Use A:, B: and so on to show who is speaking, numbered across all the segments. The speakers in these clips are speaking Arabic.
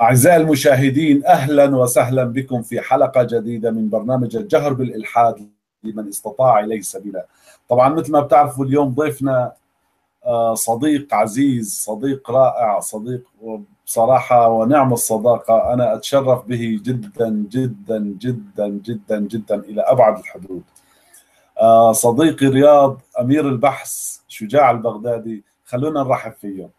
A: أعزائي المشاهدين أهلا وسهلا بكم في حلقة جديدة من برنامج الجهر بالإلحاد لمن استطاع إليه سبيلا طبعا مثل ما بتعرفوا اليوم ضيفنا آه، صديق عزيز صديق رائع صديق بصراحة ونعم الصداقة أنا أتشرف به جدا جدا جدا جدا جدا إلى أبعد الحدود آه، صديقي رياض أمير البحث شجاع البغدادي خلونا نرحب فيه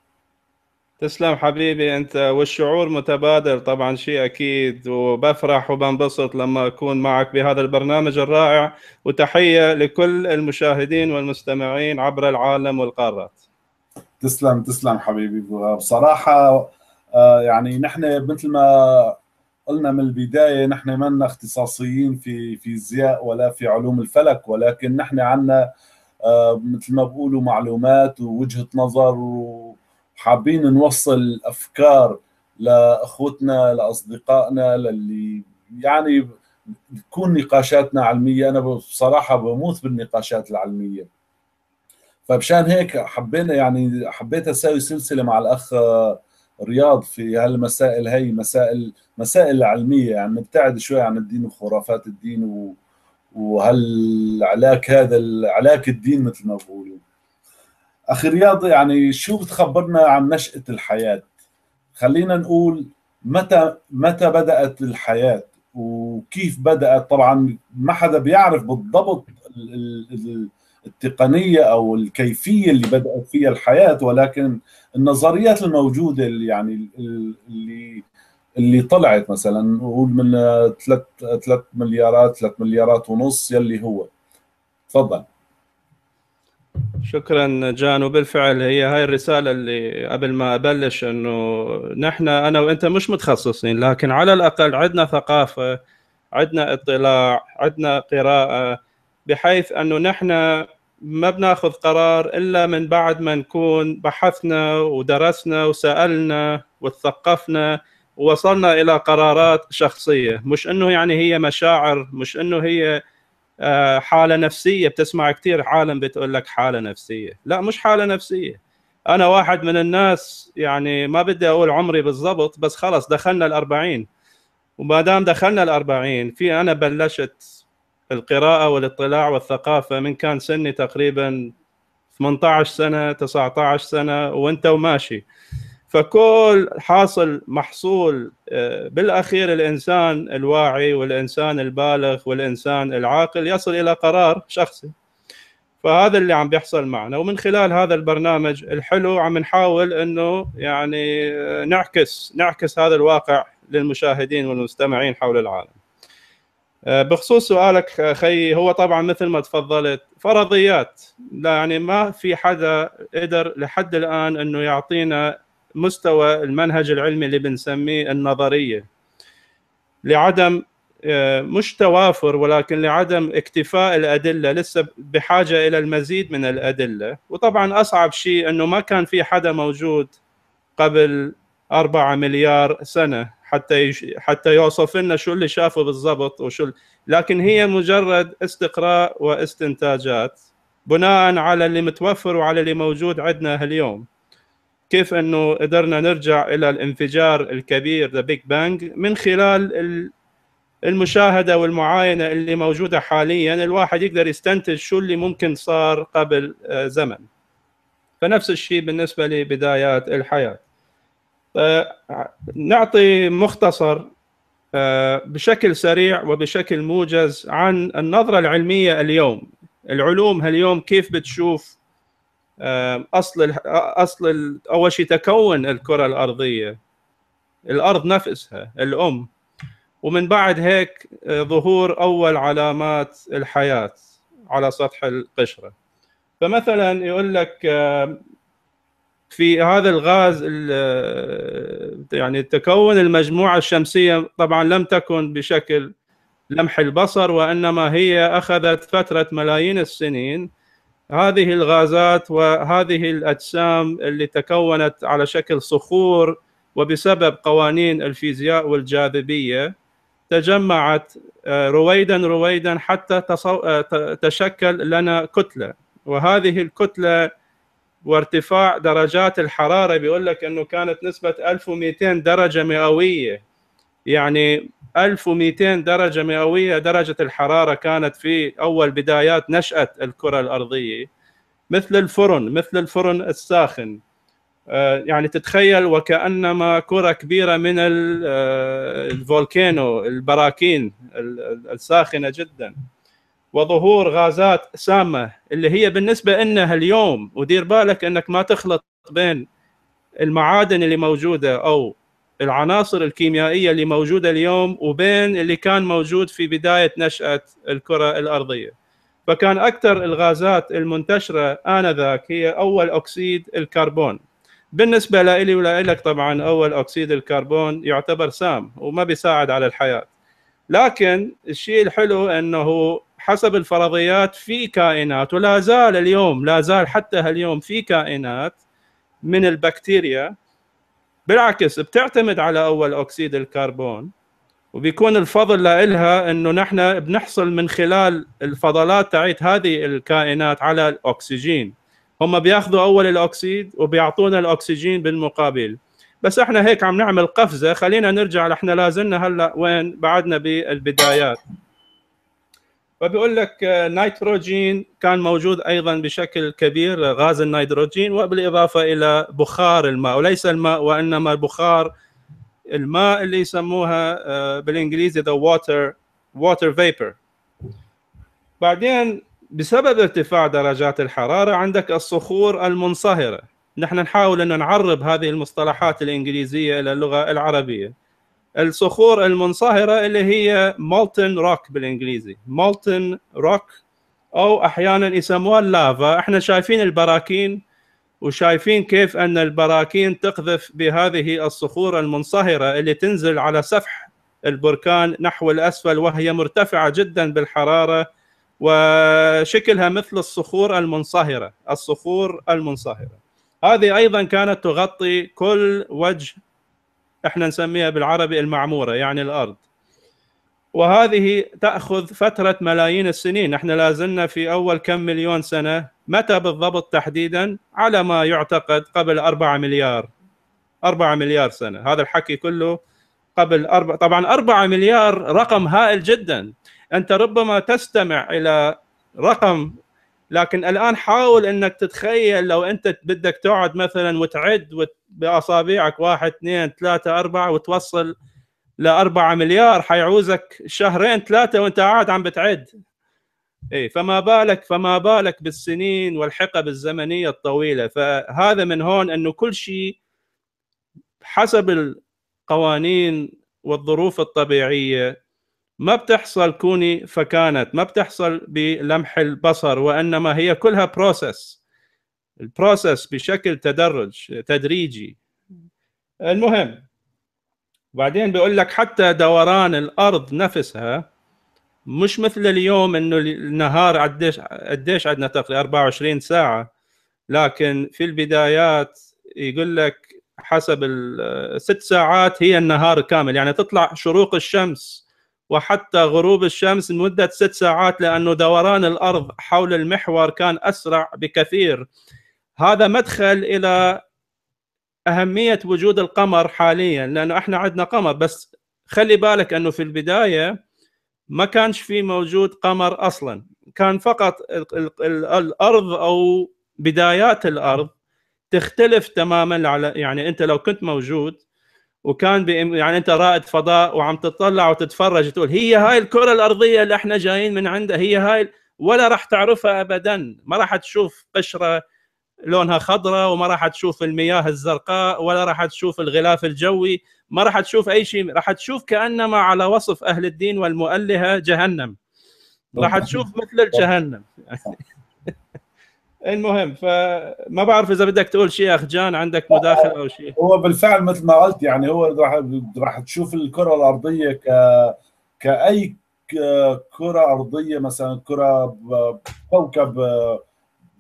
B: تسلم حبيبي انت والشعور متبادل طبعا شيء اكيد وبفرح وبنبسط لما اكون معك بهذا البرنامج الرائع وتحيه لكل المشاهدين والمستمعين عبر العالم والقارات.
A: تسلم تسلم حبيبي بصراحه آه، يعني نحن مثل ما قلنا من البدايه نحن ما اختصاصيين في فيزياء ولا في علوم الفلك ولكن نحن عندنا آه، مثل ما بقولوا معلومات ووجهه نظر و حابين نوصل افكار لاخوتنا لاصدقائنا للي يعني تكون نقاشاتنا علميه انا بصراحه بموت بالنقاشات العلميه فمشان هيك حبينا يعني حبيت اسوي سلسله مع الاخ رياض في هالمسائل هي مسائل مسائل علميه يعني نبتعد شوي عن الدين وخرافات الدين وهالعلاك هذا العلاك الدين مثل ما بقولوا اخي رياض يعني شو بتخبرنا عن نشاه الحياه خلينا نقول متى متى بدات الحياه وكيف بدات طبعا ما حدا بيعرف بالضبط التقنيه او الكيفيه اللي بدات فيها الحياه ولكن النظريات الموجوده اللي يعني اللي اللي طلعت مثلا نقول من 3 3 مليارات 3 مليارات ونص يلي هو تفضل
B: شكرا جان وبالفعل هي هاي الرساله اللي قبل ما ابلش انه نحن انا وانت مش متخصصين لكن على الاقل عندنا ثقافه عندنا اطلاع عندنا قراءه بحيث انه نحن ما بناخذ قرار الا من بعد ما نكون بحثنا ودرسنا وسالنا وتثقفنا ووصلنا الى قرارات شخصيه مش انه يعني هي مشاعر مش انه هي آه، حاله نفسيه بتسمع كثير عالم بتقول لك حاله نفسيه لا مش حاله نفسيه انا واحد من الناس يعني ما بدي اقول عمري بالضبط بس خلص دخلنا الأربعين وما دام دخلنا الأربعين في انا بلشت القراءه والاطلاع والثقافه من كان سني تقريبا 18 سنه 19 سنه وانت وماشي فكل حاصل محصول آه، بالاخير الانسان الواعي والانسان البالغ والانسان العاقل يصل الى قرار شخصي فهذا اللي عم بيحصل معنا ومن خلال هذا البرنامج الحلو عم نحاول انه يعني آه، نعكس نعكس هذا الواقع للمشاهدين والمستمعين حول العالم آه، بخصوص سؤالك خي هو طبعا مثل ما تفضلت فرضيات يعني ما في حدا قدر لحد الان انه يعطينا مستوى المنهج العلمي اللي بنسميه النظريه لعدم آه، مش توافر ولكن لعدم اكتفاء الادله لسه بحاجه الى المزيد من الادله وطبعا اصعب شيء انه ما كان في حدا موجود قبل 4 مليار سنه حتى يش... حتى يوصف لنا شو اللي شافه بالضبط وشو لكن هي مجرد استقراء واستنتاجات بناء على اللي متوفر وعلى اللي موجود عندنا اليوم كيف انه قدرنا نرجع الى الانفجار الكبير ذا بيج بانج من خلال المشاهده والمعاينه اللي موجوده حاليا الواحد يقدر يستنتج شو اللي ممكن صار قبل آه، زمن فنفس الشيء بالنسبه لبدايات الحياه آه، نعطي مختصر آه، بشكل سريع وبشكل موجز عن النظره العلميه اليوم العلوم اليوم كيف بتشوف اصل اصل اول شيء تكون الكره الارضيه الارض نفسها الام ومن بعد هيك آه، ظهور اول علامات الحياه على سطح القشره فمثلا يقول لك في هذا الغاز آه، يعني تكون المجموعه الشمسيه طبعا لم تكن بشكل لمح البصر وانما هي اخذت فتره ملايين السنين هذه الغازات وهذه الاجسام اللي تكونت على شكل صخور وبسبب قوانين الفيزياء والجاذبيه تجمعت آه، رويدا رويدا حتى آه، تشكل لنا كتله وهذه الكتله وارتفاع درجات الحراره بيقول لك انه كانت نسبه 1200 درجه مئويه يعني 1200 درجة مئوية درجة الحرارة كانت في أول بدايات نشأة الكرة الأرضية مثل الفرن مثل الفرن الساخن آه، يعني تتخيل وكأنما كرة كبيرة من آه، الفولكانو البراكين الساخنة جدا وظهور غازات سامة اللي هي بالنسبة إنها اليوم ودير بالك أنك ما تخلط بين المعادن اللي موجودة أو العناصر الكيميائيه اللي موجوده اليوم وبين اللي كان موجود في بدايه نشاه الكره الارضيه فكان اكثر الغازات المنتشره انذاك هي اول اكسيد الكربون بالنسبه لي ولك طبعا اول اكسيد الكربون يعتبر سام وما بيساعد على الحياه لكن الشيء الحلو انه حسب الفرضيات في كائنات ولا زال اليوم لا زال حتى هاليوم في كائنات من البكتيريا بالعكس بتعتمد على اول اكسيد الكربون وبيكون الفضل لها انه نحن بنحصل من خلال الفضلات تاعت هذه الكائنات على الاكسجين هم بياخذوا اول الاكسيد وبيعطونا الاكسجين بالمقابل بس احنا هيك عم نعمل قفزه خلينا نرجع احنا لازلنا هلا وين بعدنا بالبدايات وبيقول لك آه، نيتروجين كان موجود ايضا بشكل كبير آه، غاز النيتروجين وبالاضافه الى بخار الماء وليس الماء وانما بخار الماء اللي يسموها آه، بالانجليزي ذا ووتر ووتر فيبر بعدين بسبب ارتفاع درجات الحراره عندك الصخور المنصهره نحن نحاول ان نعرب هذه المصطلحات الانجليزيه الى اللغه العربيه الصخور المنصهره اللي هي مولتن روك بالانجليزي مولتن روك او احيانا يسموها اللافا احنا شايفين البراكين وشايفين كيف ان البراكين تقذف بهذه الصخور المنصهره اللي تنزل على سفح البركان نحو الاسفل وهي مرتفعه جدا بالحراره وشكلها مثل الصخور المنصهره الصخور المنصهره هذه ايضا كانت تغطي كل وجه احنا نسميها بالعربي المعموره يعني الارض وهذه تاخذ فتره ملايين السنين احنا لازلنا في اول كم مليون سنه متى بالضبط تحديدا على ما يعتقد قبل 4 مليار 4 مليار سنه هذا الحكي كله قبل أربع طبعا 4 مليار رقم هائل جدا انت ربما تستمع الى رقم لكن الان حاول انك تتخيل لو انت بدك تقعد مثلا وتعد باصابيعك باصابعك واحد اثنين ثلاثه اربعه وتوصل لأربعة مليار حيعوزك شهرين ثلاثه وانت قاعد عم بتعد اي فما بالك فما بالك بالسنين والحقب الزمنيه الطويله فهذا من هون انه كل شيء حسب القوانين والظروف الطبيعيه ما بتحصل كوني فكانت ما بتحصل بلمح البصر وانما هي كلها بروسس البروسس بشكل تدرج تدريجي المهم وبعدين بيقول لك حتى دوران الارض نفسها مش مثل اليوم انه النهار قديش قديش عندنا تقريبا 24 ساعه لكن في البدايات يقول لك حسب الست ساعات هي النهار كامل يعني تطلع شروق الشمس وحتى غروب الشمس لمدة ست ساعات لأن دوران الأرض حول المحور كان أسرع بكثير هذا مدخل إلى أهمية وجود القمر حاليا لأنه إحنا عندنا قمر بس خلي بالك أنه في البداية ما كانش في موجود قمر أصلا كان فقط الأرض أو بدايات الأرض تختلف تماما على يعني أنت لو كنت موجود وكان بإم... يعني انت رائد فضاء وعم تطلع وتتفرج تقول هي هاي الكره الارضيه اللي احنا جايين من عندها هي هاي ولا راح تعرفها ابدا ما راح تشوف قشره لونها خضراء وما راح تشوف المياه الزرقاء ولا راح تشوف الغلاف الجوي ما راح تشوف اي شيء راح تشوف كانما على وصف اهل الدين والمؤلهه جهنم راح تشوف مثل الجهنم المهم فما بعرف اذا بدك تقول شيء اخ جان عندك مداخله او شيء هو
A: بالفعل مثل ما قلت يعني هو راح راح تشوف الكره الارضيه ك كاي كره ارضيه مثلا كره كوكب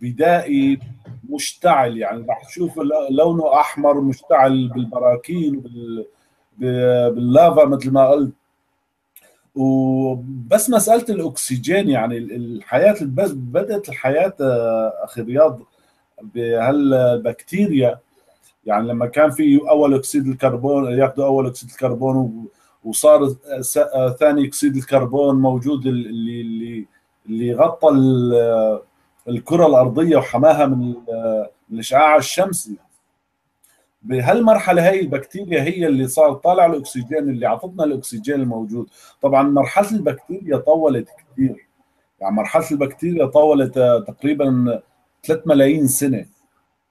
A: بدائي مشتعل يعني راح تشوف لونه احمر مشتعل بالبراكين بال... باللافا مثل ما قلت وبس مساله الاكسجين يعني الحياه بدات الحياه آه، اخي رياض بهالبكتيريا يعني لما كان في اول اكسيد الكربون ياخذوا اول اكسيد الكربون وصار ثاني اكسيد الكربون موجود اللي اللي اللي غطى الكره الارضيه وحماها من الاشعاع الشمسي بهالمرحله هي البكتيريا هي اللي صار طالع الاكسجين اللي عطتنا الاكسجين الموجود طبعا مرحله البكتيريا طولت كثير يعني مرحله البكتيريا طولت آه، تقريبا 3 ملايين سنه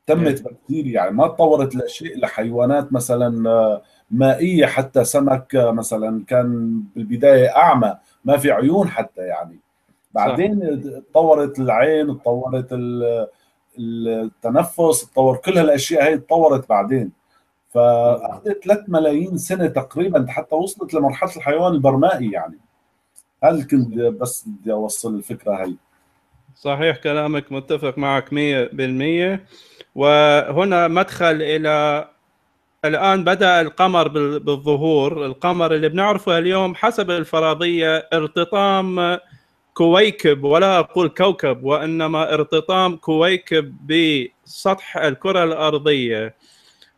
A: تمت بكتيريا يعني ما تطورت لشيء لحيوانات مثلا آه، مائيه حتى سمك آه، مثلا كان بالبدايه اعمى ما في عيون حتى يعني بعدين تطورت العين تطورت التنفس تطور كل هالاشياء هي تطورت بعدين فاخذت 3 ملايين سنه تقريبا حتى وصلت لمرحله الحيوان البرمائي يعني هل كنت بس بدي اوصل الفكره هي
B: صحيح كلامك متفق معك 100% وهنا مدخل الى الان بدا القمر بالظهور القمر اللي بنعرفه اليوم حسب الفرضيه ارتطام كويكب ولا اقول كوكب وانما ارتطام كويكب بسطح الكره الارضيه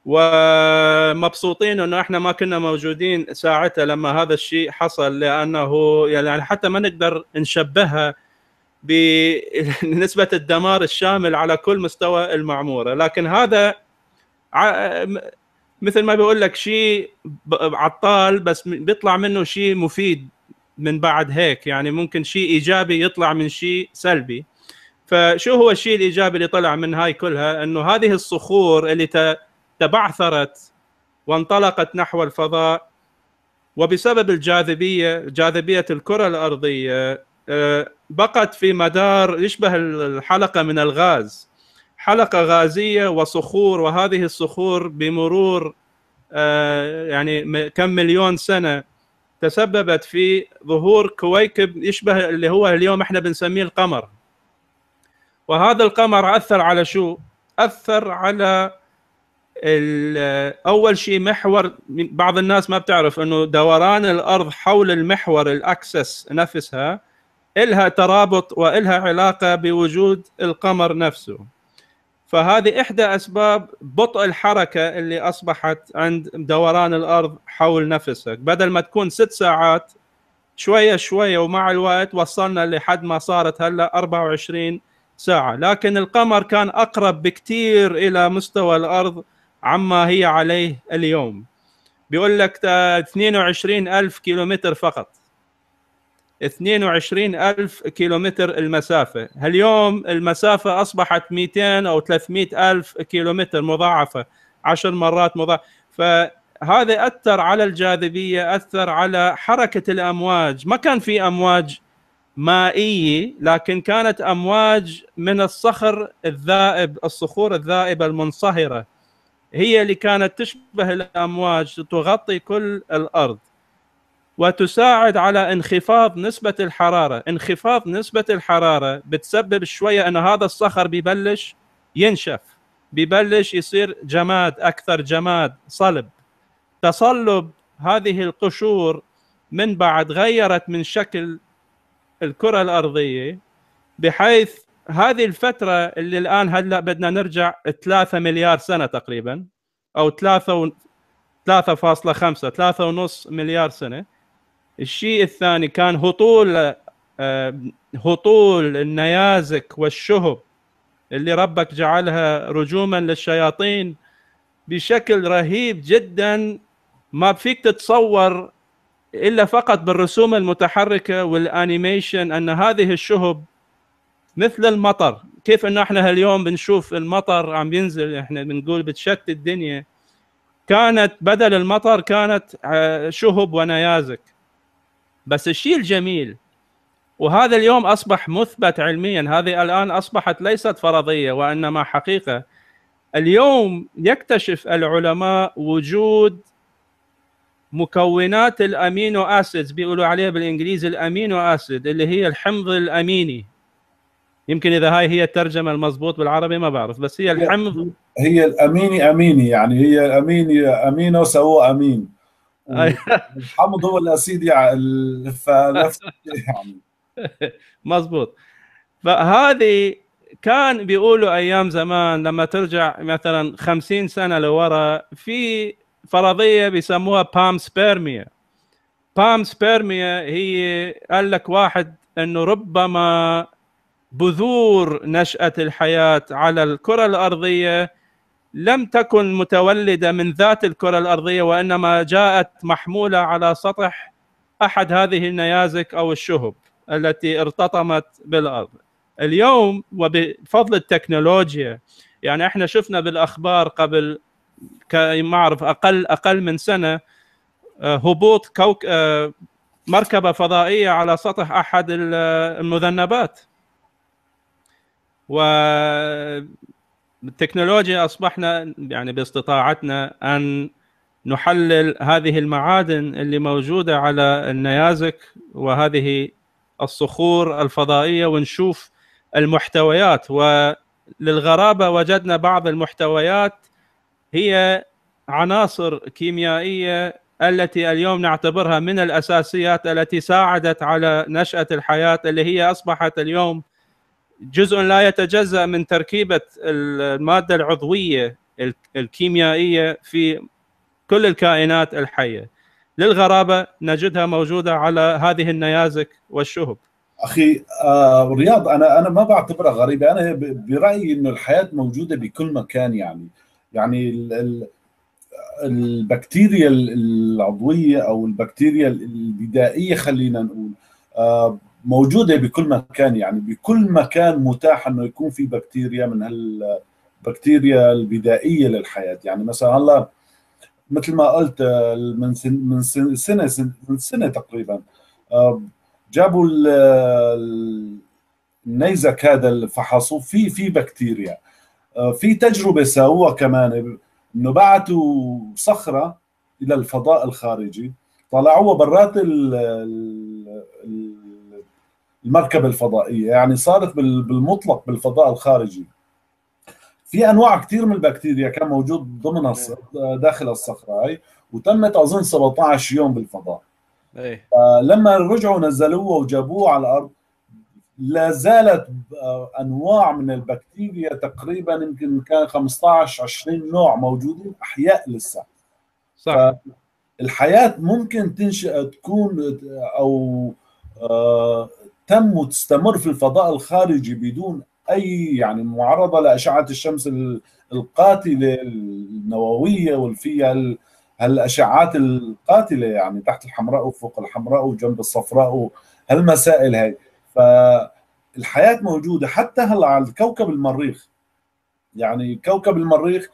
B: ومبسوطين انه احنا ما كنا موجودين ساعتها لما هذا الشيء حصل لانه يعني حتى ما نقدر نشبهها بنسبه الدمار الشامل على كل مستوى المعموره لكن هذا مثل ما بيقول لك شيء عطال بس بيطلع منه شيء مفيد من بعد هيك يعني ممكن شيء ايجابي يطلع من شيء سلبي فشو هو الشيء الايجابي اللي طلع من هاي كلها انه هذه الصخور اللي تبعثرت وانطلقت نحو الفضاء وبسبب الجاذبيه جاذبيه الكره الارضيه آه، بقت في مدار يشبه الحلقه من الغاز حلقه غازيه وصخور وهذه الصخور بمرور آه، يعني كم مليون سنه تسببت في ظهور كويكب يشبه اللي هو اليوم احنا بنسميه القمر وهذا القمر اثر على شو اثر على اول شيء محور بعض الناس ما بتعرف انه دوران الارض حول المحور الاكسس نفسها الها ترابط والها علاقه بوجود القمر نفسه فهذه احدى اسباب بطء الحركه اللي اصبحت عند دوران الارض حول نفسك بدل ما تكون ست ساعات شويه شويه ومع الوقت وصلنا لحد ما صارت هلا 24 ساعه لكن القمر كان اقرب بكثير الى مستوى الارض عما هي عليه اليوم بيقول لك 22 ألف كيلومتر فقط 22000 كيلومتر المسافة اليوم المسافة أصبحت 200 أو 300000 كيلومتر مضاعفة 10 مرات مضاعفة فهذا أثر على الجاذبية أثر على حركة الأمواج ما كان في أمواج مائية لكن كانت أمواج من الصخر الذائب الصخور الذائبة المنصهرة هي اللي كانت تشبه الأمواج تغطي كل الأرض وتساعد على انخفاض نسبة الحرارة انخفاض نسبة الحرارة بتسبب شوية أن هذا الصخر ببلش ينشف ببلش يصير جماد أكثر جماد صلب تصلب هذه القشور من بعد غيرت من شكل الكرة الأرضية بحيث هذه الفترة اللي الآن هلا بدنا نرجع 3 مليار سنة تقريبا أو 3 3.5 3.5 مليار سنة الشيء الثاني كان هطول آه، هطول النيازك والشهب اللي ربك جعلها رجوما للشياطين بشكل رهيب جدا ما فيك تتصور الا فقط بالرسوم المتحركه والانيميشن ان هذه الشهب مثل المطر كيف انه احنا اليوم بنشوف المطر عم ينزل احنا بنقول بتشتت الدنيا كانت بدل المطر كانت آه، شهب ونيازك بس الشيء الجميل وهذا اليوم اصبح مثبت علميا هذه الان اصبحت ليست فرضيه وانما حقيقه اليوم يكتشف العلماء وجود مكونات الامينو اسيدز بيقولوا عليها بالانجليزي الامينو اسيد اللي هي الحمض الاميني يمكن اذا هاي هي الترجمه المضبوط بالعربي ما بعرف بس هي الحمض
A: هي الاميني اميني يعني هي الاميني امينو سووه امين حمض هو الاسيد يعني فنفس
B: مزبوط فهذه كان بيقولوا ايام زمان لما ترجع مثلا 50 سنه لورا في فرضيه بيسموها بام سبيرميا بام سبيرميا هي قال لك واحد انه ربما بذور نشاه الحياه على الكره الارضيه لم تكن متولده من ذات الكره الارضيه وانما جاءت محموله على سطح احد هذه النيازك او الشهب التي ارتطمت بالارض. اليوم وبفضل التكنولوجيا يعني احنا شفنا بالاخبار قبل ما اعرف اقل اقل من سنه آه، هبوط كوك آه، مركبه فضائيه على سطح احد المذنبات و بالتكنولوجيا اصبحنا يعني باستطاعتنا ان نحلل هذه المعادن اللي موجوده على النيازك وهذه الصخور الفضائيه ونشوف المحتويات وللغرابه وجدنا بعض المحتويات هي عناصر كيميائيه التي اليوم نعتبرها من الاساسيات التي ساعدت على نشاه الحياه اللي هي اصبحت اليوم جزء لا يتجزا من تركيبه الماده العضويه الكيميائيه في كل الكائنات الحيه للغرابه نجدها موجوده على هذه النيازك والشهب
A: اخي آه رياض انا انا ما بعتبرها غريبه انا برايي انه الحياه موجوده بكل مكان يعني يعني الـ الـ البكتيريا العضويه او البكتيريا البدائيه خلينا نقول آه موجوده بكل مكان يعني بكل مكان متاح انه يكون في بكتيريا من هالبكتيريا البدائيه للحياه يعني مثلا هلا مثل ما قلت من من سنه من سنه تقريبا آه، جابوا النيزك هذا اللي فحصوه في في بكتيريا آه، في تجربه سووها كمان انه بعثوا صخره الى الفضاء الخارجي طلعوها برات ال المركبه الفضائيه يعني صارت بالمطلق بالفضاء الخارجي في انواع كثير من البكتيريا كان موجود ضمن إيه. داخل الصخره هاي وتمت اظن 17 يوم بالفضاء ايه لما رجعوا نزلوه وجابوه على الارض لا زالت آه، انواع من البكتيريا تقريبا يمكن كان 15 20 نوع موجودين احياء لسه صح الحياه ممكن تنشا تكون آه، او آه، تم وتستمر في الفضاء الخارجي بدون اي يعني معرضه لاشعه الشمس القاتله النوويه والفيها هالاشعات القاتله يعني تحت الحمراء وفوق الحمراء وجنب الصفراء هالمسائل هاي فالحياه موجوده حتى هلا على كوكب المريخ يعني كوكب المريخ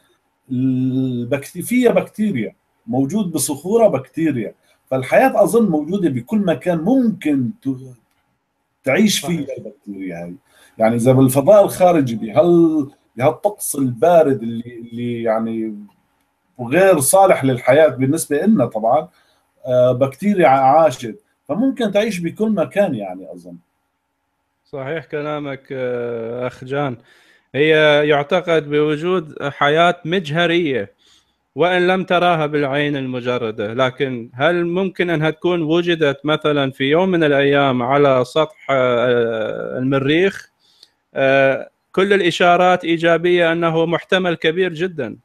A: فيها بكتيريا موجود بصخوره بكتيريا فالحياه اظن موجوده بكل مكان ممكن تعيش فيه البكتيريا هاي يعني اذا بالفضاء الخارجي بهال بهالطقس البارد اللي اللي يعني غير صالح للحياه بالنسبه لنا طبعا آه، بكتيريا عاشت فممكن تعيش بكل مكان يعني اظن
B: صحيح كلامك آه، اخ جان هي يعتقد بوجود حياه مجهريه وان لم تراها بالعين المجرده لكن هل ممكن انها تكون وجدت مثلا في يوم من الايام على سطح آه، المريخ آه، كل الاشارات ايجابيه انه محتمل كبير جدا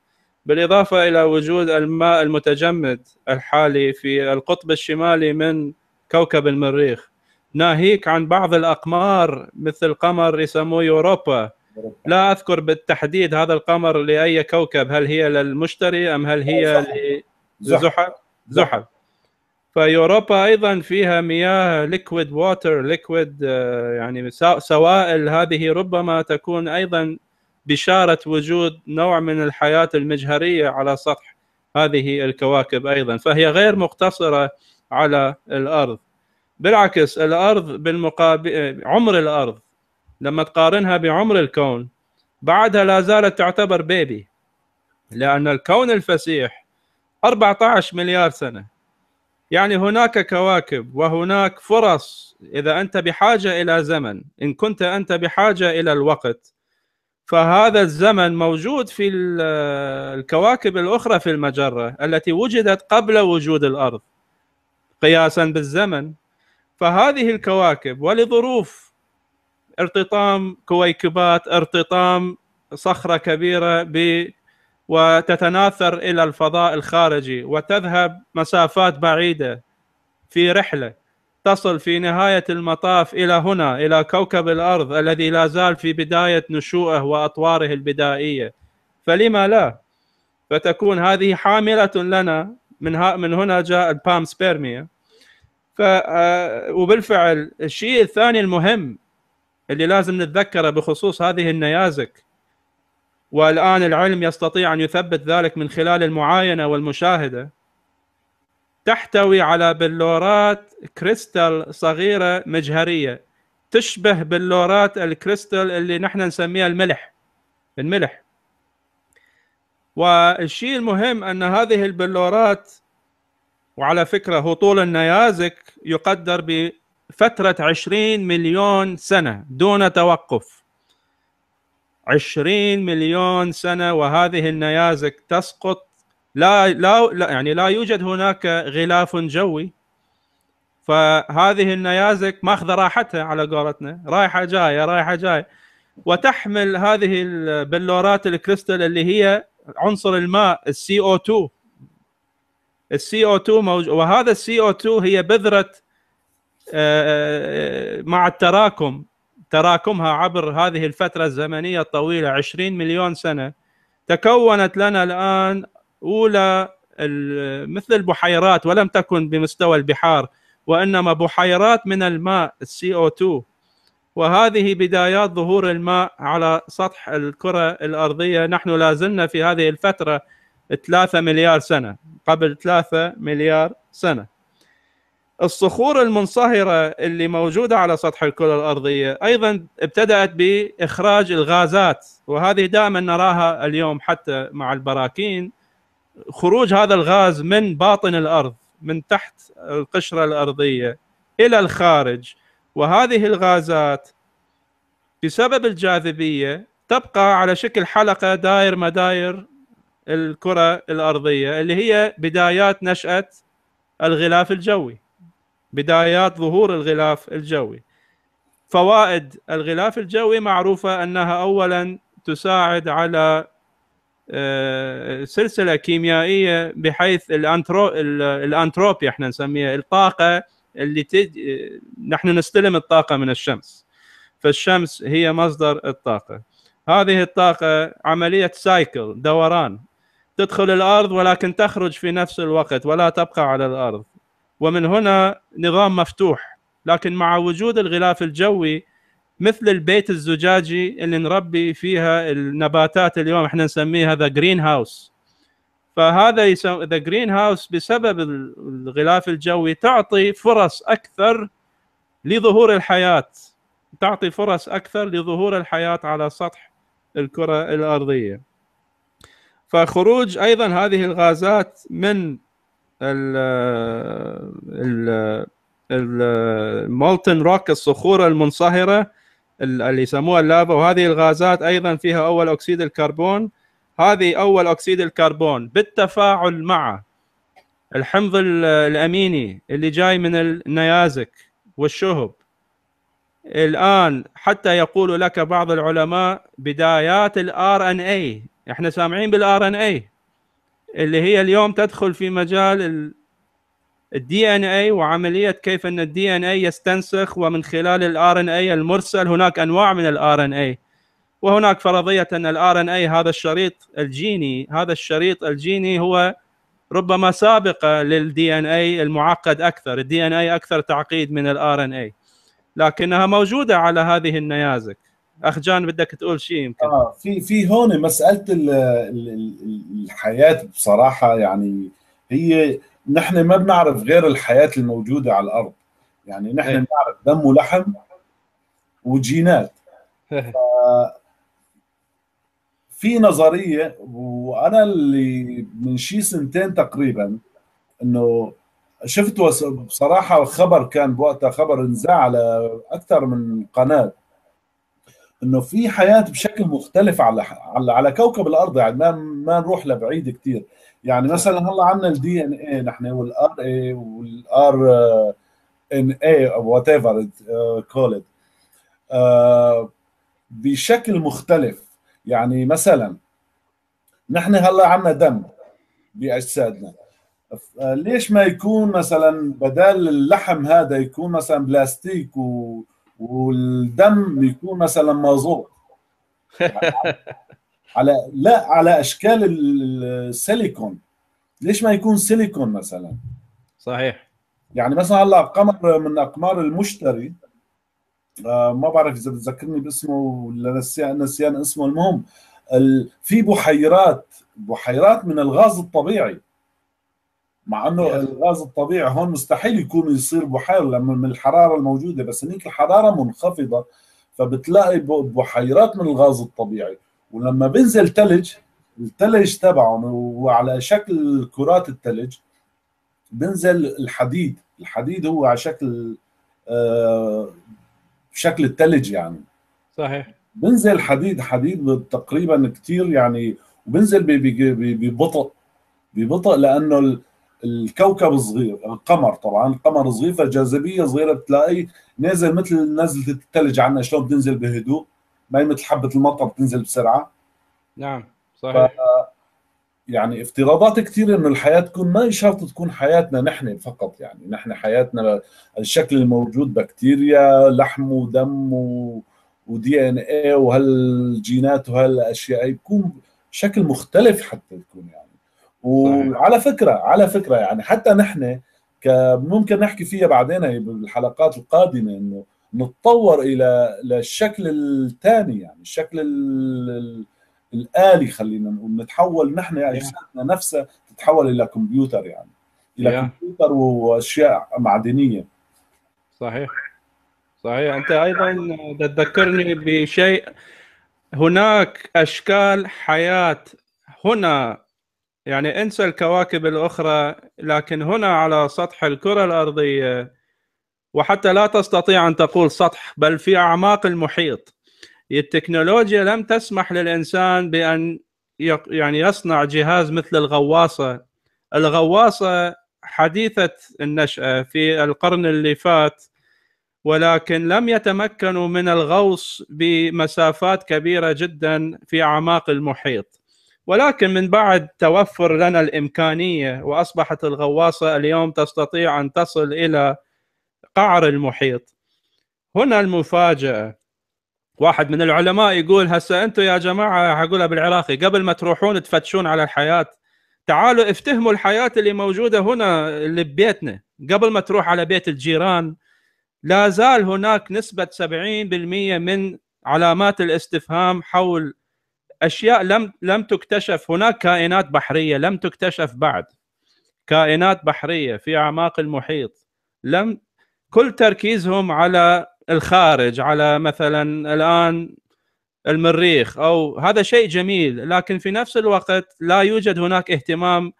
B: بالاضافه الى وجود الماء المتجمد الحالي في القطب الشمالي من كوكب المريخ ناهيك عن بعض الاقمار مثل قمر يسموه يوروبا لا اذكر بالتحديد هذا القمر لاي كوكب هل هي للمشتري ام هل هي لزحل زحل فيوروبا ايضا فيها مياه ليكويد ووتر ليكويد يعني سوائل هذه ربما تكون ايضا بشاره وجود نوع من الحياه المجهريه على سطح هذه الكواكب ايضا فهي غير مقتصره على الارض بالعكس الارض بالمقابل عمر الارض لما تقارنها بعمر الكون بعدها لا زالت تعتبر بيبي لأن الكون الفسيح 14 مليار سنة يعني هناك كواكب وهناك فرص إذا أنت بحاجة إلى زمن إن كنت أنت بحاجة إلى الوقت فهذا الزمن موجود في الكواكب الأخرى في المجرة التي وجدت قبل وجود الأرض قياسا بالزمن فهذه الكواكب ولظروف ارتطام كويكبات ارتطام صخره كبيره ب وتتناثر الى الفضاء الخارجي وتذهب مسافات بعيده في رحله تصل في نهايه المطاف الى هنا الى كوكب الارض الذي لا زال في بدايه نشوئه واطواره البدائيه فلما لا فتكون هذه حامله لنا من من هنا جاء البام سبيرميا ف آه، وبالفعل الشيء الثاني المهم اللي لازم نتذكره بخصوص هذه النيازك والآن العلم يستطيع أن يثبت ذلك من خلال المعاينة والمشاهدة تحتوي على بلورات كريستال صغيرة مجهرية تشبه بلورات الكريستال اللي نحن نسميها الملح الملح والشيء المهم أن هذه البلورات وعلى فكرة هطول النيازك يقدر ب فترة 20 مليون سنة دون توقف 20 مليون سنة وهذه النيازك تسقط لا لا يعني لا يوجد هناك غلاف جوي فهذه النيازك ماخذه راحتها على قولتنا رايحه جايه رايحه جايه وتحمل هذه البلورات الكريستال اللي هي عنصر الماء السي او 2 السي او 2 موجود وهذا السي او 2 هي بذره آه، آه، مع التراكم تراكمها عبر هذه الفترة الزمنية الطويلة 20 مليون سنة تكونت لنا الآن أولى مثل البحيرات ولم تكن بمستوى البحار وإنما بحيرات من الماء CO2 وهذه بدايات ظهور الماء على سطح الكرة الأرضية نحن لازلنا في هذه الفترة 3 مليار سنة قبل 3 مليار سنة الصخور المنصهره اللي موجوده على سطح الكره الارضيه ايضا ابتدات باخراج الغازات وهذه دائما نراها اليوم حتى مع البراكين خروج هذا الغاز من باطن الارض من تحت القشره الارضيه الى الخارج وهذه الغازات بسبب الجاذبيه تبقى على شكل حلقه داير مداير الكره الارضيه اللي هي بدايات نشاه الغلاف الجوي بدايات ظهور الغلاف الجوي فوائد الغلاف الجوي معروفه انها اولا تساعد على آه، سلسله كيميائيه بحيث الانترو الانتروبيا احنا نسميها الطاقه اللي تج... نحن نستلم الطاقه من الشمس فالشمس هي مصدر الطاقه هذه الطاقه عمليه سايكل دوران تدخل الارض ولكن تخرج في نفس الوقت ولا تبقى على الارض ومن هنا نظام مفتوح لكن مع وجود الغلاف الجوي مثل البيت الزجاجي اللي نربي فيها النباتات اليوم احنا نسميها ذا جرين هاوس فهذا يسمى ذا جرين هاوس بسبب الغلاف الجوي تعطي فرص اكثر لظهور الحياه تعطي فرص اكثر لظهور الحياه على سطح الكره الارضيه فخروج ايضا هذه الغازات من المولتن روك الصخور المنصهره اللي يسموها اللافا وهذه الغازات ايضا فيها اول اكسيد الكربون هذه اول اكسيد الكربون بالتفاعل مع الحمض الاميني اللي جاي من النيازك والشهب الان حتى يقول لك بعض العلماء بدايات الار ان اي احنا سامعين بالار ان اي اللي هي اليوم تدخل في مجال الدي ان اي وعمليه كيف ان الدي ان اي يستنسخ ومن خلال الار ان اي المرسل هناك انواع من الار ان اي وهناك فرضيه ان الار ان اي هذا الشريط الجيني هذا الشريط الجيني هو ربما سابقه للدي ان اي المعقد اكثر الدي ان اي اكثر تعقيد من الار ان اي لكنها موجوده على هذه النيازك اخ جان بدك تقول شيء يمكن
A: اه في في هون مساله الحياه بصراحه يعني هي نحن ما بنعرف غير الحياه الموجوده على الارض يعني نحن إيه. بنعرف دم ولحم وجينات في نظريه وانا اللي من شي سنتين تقريبا انه شفت بصراحه خبر كان بوقتها خبر انزع على اكثر من قناه انه في حياه بشكل مختلف على على على كوكب الارض يعني ما ما نروح لبعيد كثير يعني مثلا هلا عندنا الدي ان اي نحن والار اي والار ان اي او وات ايفر ات بشكل مختلف يعني مثلا نحن هلا عندنا دم باجسادنا آه، ليش ما يكون مثلا بدل اللحم هذا يكون مثلا بلاستيك و والدم بيكون مثلا مزروع على لا على اشكال السيليكون ليش ما يكون سيليكون مثلا صحيح يعني مثلا هلا قمر من اقمار المشتري آه ما بعرف اذا بتذكرني باسمه ولا نسيان نسيان اسمه المهم في بحيرات بحيرات من الغاز الطبيعي مع انه يعني. الغاز الطبيعي هون مستحيل يكون يصير بحيره لما من الحراره الموجوده بس هنيك الحراره منخفضه فبتلاقي بحيرات من الغاز الطبيعي ولما بينزل ثلج الثلج تبعهم وعلى شكل كرات الثلج بنزل الحديد الحديد هو على شكل آه شكل الثلج يعني صحيح بنزل حديد حديد تقريبا كثير يعني وبنزل ببطء ببطء لانه الكوكب صغير القمر طبعا القمر صغير فالجاذبيه صغيره بتلاقي نازل مثل نزله الثلج عنا شلون بتنزل بهدوء ما مثل حبه المطر بتنزل بسرعه
B: نعم صحيح
A: يعني افتراضات كثيرة انه الحياه تكون ما شرط تكون حياتنا نحن فقط يعني نحن حياتنا الشكل الموجود بكتيريا لحم ودم و... ودي ان اي وهالجينات وهالاشياء يكون شكل مختلف حتى يكون يعني وعلى فكره على فكره يعني حتى نحن ممكن نحكي فيها بعدين بالحلقات القادمه انه نتطور الى للشكل الثاني يعني الشكل الالي خلينا نقول نتحول نحن اجسادنا yeah. نفسها تتحول الى كمبيوتر يعني الى yeah. كمبيوتر واشياء معدنيه
B: صحيح صحيح انت ايضا تذكرني بشيء هناك اشكال حياه هنا يعني انسى الكواكب الأخرى لكن هنا على سطح الكرة الأرضية وحتى لا تستطيع أن تقول سطح بل في أعماق المحيط التكنولوجيا لم تسمح للإنسان بأن يعني يصنع جهاز مثل الغواصة الغواصة حديثة النشأة في القرن اللي فات ولكن لم يتمكنوا من الغوص بمسافات كبيرة جدا في أعماق المحيط ولكن من بعد توفر لنا الامكانيه واصبحت الغواصه اليوم تستطيع ان تصل الى قعر المحيط. هنا المفاجاه واحد من العلماء يقول هسه انتم يا جماعه هقولها بالعراقي قبل ما تروحون تفتشون على الحياه تعالوا افتهموا الحياه اللي موجوده هنا اللي ببيتنا قبل ما تروح على بيت الجيران لا زال هناك نسبه 70% من علامات الاستفهام حول اشياء لم لم تكتشف هناك كائنات بحريه لم تكتشف بعد كائنات بحريه في اعماق المحيط لم كل تركيزهم على الخارج على مثلا الان المريخ او هذا شيء جميل لكن في نفس الوقت لا يوجد هناك اهتمام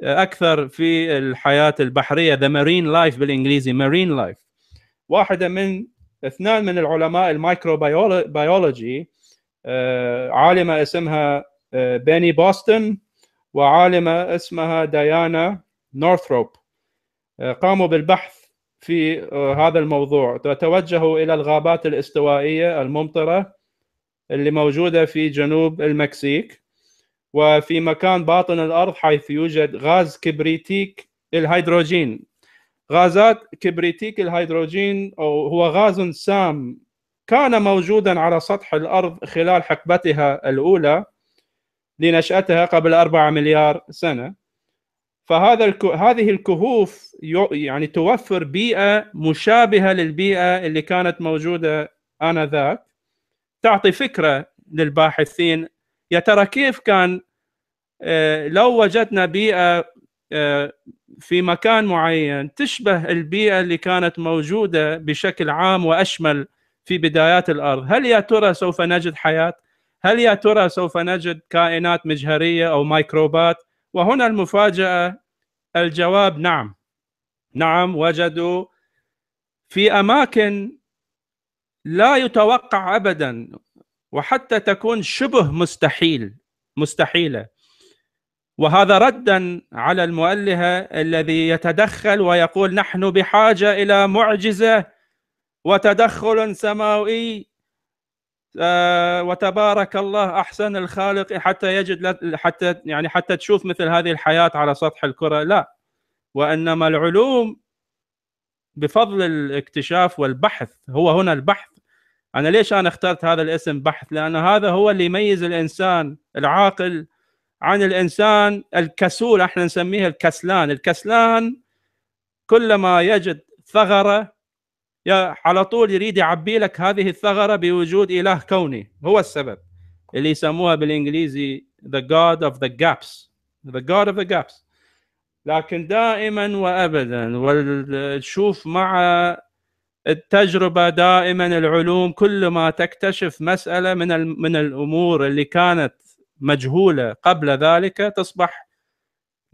B: اكثر في الحياه البحريه ذا مارين لايف بالانجليزي مارين لايف واحده من اثنان من العلماء المايكروبيولوجي آه، عالمه اسمها آه، بيني بوستن وعالمه اسمها ديانا نورثروب آه، قاموا بالبحث في هذا الموضوع توجهوا الى الغابات الاستوائيه الممطره اللي موجوده في جنوب المكسيك وفي مكان باطن الارض حيث يوجد غاز كبريتيك الهيدروجين غازات كبريتيك الهيدروجين او هو غاز سام كان موجودا على سطح الأرض خلال حقبتها الأولى لنشأتها قبل 4 مليار سنة فهذا الكو... هذه الكهوف ي... يعني توفر بيئة مشابهة للبيئة اللي كانت موجودة آنذاك تعطي فكرة للباحثين يا ترى كيف كان آه، لو وجدنا بيئة آه، في مكان معين تشبه البيئة اللي كانت موجودة بشكل عام وأشمل في بدايات الارض هل يا ترى سوف نجد حياه هل يا ترى سوف نجد كائنات مجهريه او ميكروبات وهنا المفاجاه الجواب نعم نعم وجدوا في اماكن لا يتوقع ابدا وحتى تكون شبه مستحيل مستحيله وهذا ردا على المؤلهه الذي يتدخل ويقول نحن بحاجه الى معجزه وتدخل سماوي آه، وتبارك الله احسن الخالق حتى يجد حتى يعني حتى تشوف مثل هذه الحياه على سطح الكره لا وانما العلوم بفضل الاكتشاف والبحث هو هنا البحث انا ليش انا اخترت هذا الاسم بحث لان هذا هو اللي يميز الانسان العاقل عن الانسان الكسول احنا نسميه الكسلان الكسلان كلما يجد ثغره يا على طول يريد يعبي لك هذه الثغره بوجود اله كوني هو السبب اللي يسموها بالانجليزي the god of the gaps the god of the gaps لكن دائما وابدا وتشوف مع التجربه دائما العلوم كل ما تكتشف مساله من من الامور اللي كانت مجهوله قبل ذلك تصبح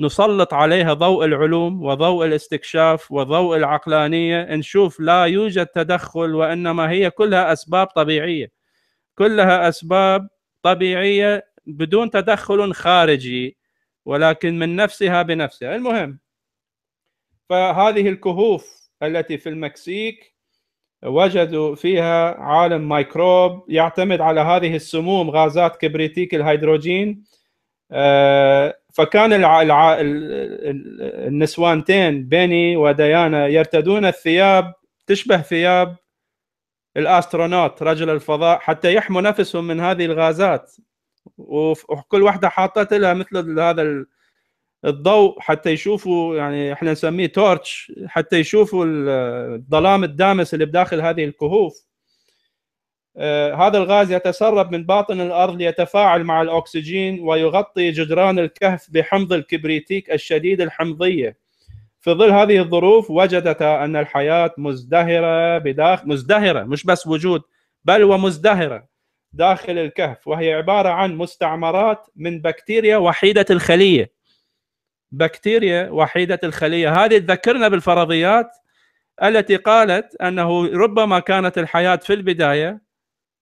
B: نسلط عليها ضوء العلوم وضوء الاستكشاف وضوء العقلانيه نشوف لا يوجد تدخل وانما هي كلها اسباب طبيعيه كلها اسباب طبيعيه بدون تدخل خارجي ولكن من نفسها بنفسها المهم فهذه الكهوف التي في المكسيك وجدوا فيها عالم ميكروب يعتمد على هذه السموم غازات كبريتيك الهيدروجين آه، فكان الع... الع... النسوانتين بيني وديانا يرتدون الثياب تشبه ثياب الاسترونوت رجل الفضاء حتى يحموا نفسهم من هذه الغازات وكل واحده حاطت لها مثل هذا الضوء حتى يشوفوا يعني احنا نسميه تورتش حتى يشوفوا الظلام الدامس اللي بداخل هذه الكهوف آه، هذا الغاز يتسرب من باطن الارض ليتفاعل مع الاكسجين ويغطي جدران الكهف بحمض الكبريتيك الشديد الحمضيه. في ظل هذه الظروف وجدتا ان الحياه مزدهره بداخل مزدهره مش بس وجود بل ومزدهره داخل الكهف وهي عباره عن مستعمرات من بكتيريا وحيده الخليه. بكتيريا وحيده الخليه هذه تذكرنا بالفرضيات التي قالت انه ربما كانت الحياه في البدايه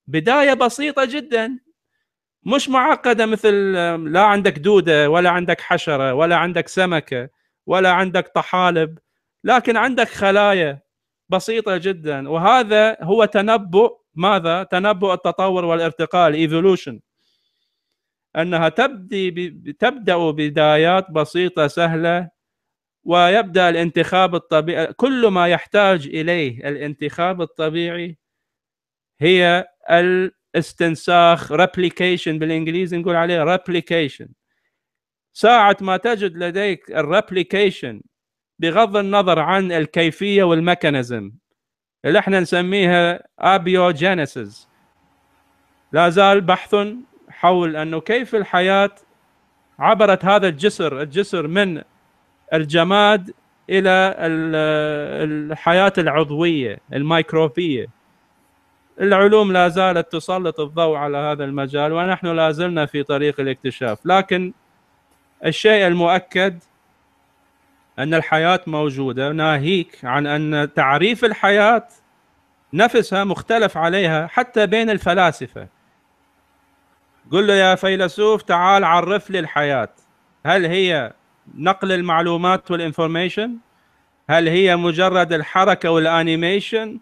B: بدايه بسيطه جدا مش معقده مثل لا عندك دوده ولا عندك حشره ولا عندك سمكه ولا عندك طحالب لكن عندك خلايا بسيطه جدا وهذا هو تنبؤ ماذا؟ تنبؤ التطور والارتقاء الايفولوشن انها تبدي تبدا بدايات بسيطه سهله ويبدا الانتخاب الطبيعي كل ما يحتاج اليه الانتخاب الطبيعي هي الاستنساخ ريبليكيشن بالانجليزي نقول عليه ريبليكيشن ساعة ما تجد لديك الريبليكيشن بغض النظر عن الكيفية والميكانيزم اللي احنا نسميها ابيوجينيسيس لا زال بحث حول انه كيف الحياة عبرت هذا الجسر الجسر من الجماد الى الحياة العضوية الميكروبية العلوم لا زالت تسلط الضوء على هذا المجال ونحن لا زلنا في طريق الاكتشاف لكن الشيء المؤكد ان الحياه موجوده ناهيك عن ان تعريف الحياه نفسها مختلف عليها حتى بين الفلاسفه قل له يا فيلسوف تعال عرف لي الحياه هل هي نقل المعلومات والانفورميشن هل هي مجرد الحركه والانيميشن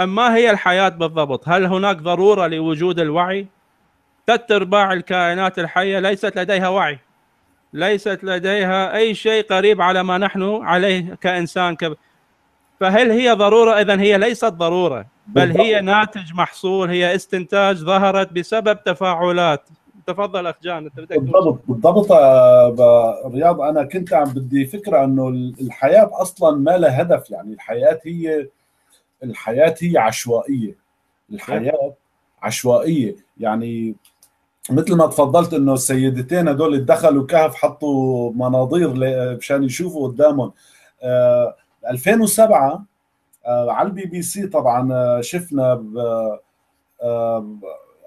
B: أم ما هي الحياة بالضبط؟ هل هناك ضرورة لوجود الوعي؟ ثلاث أرباع الكائنات الحية ليست لديها وعي ليست لديها أي شيء قريب على ما نحن عليه كإنسان كب... فهل هي ضرورة؟ إذا هي ليست ضرورة بل هي ناتج محصول هي استنتاج ظهرت بسبب تفاعلات تفضل اخ جان انت
A: بدك بالضبط بالضبط آه، رياض انا كنت عم بدي فكره انه الحياه اصلا ما لها هدف يعني الحياه هي الحياه هي عشوائيه الحياه إيه؟ عشوائيه يعني مثل ما تفضلت انه السيدتين هدول دخلوا كهف حطوا مناظير مشان يشوفوا قدامهم آه 2007 آه على البي بي سي طبعا آه، شفنا آه،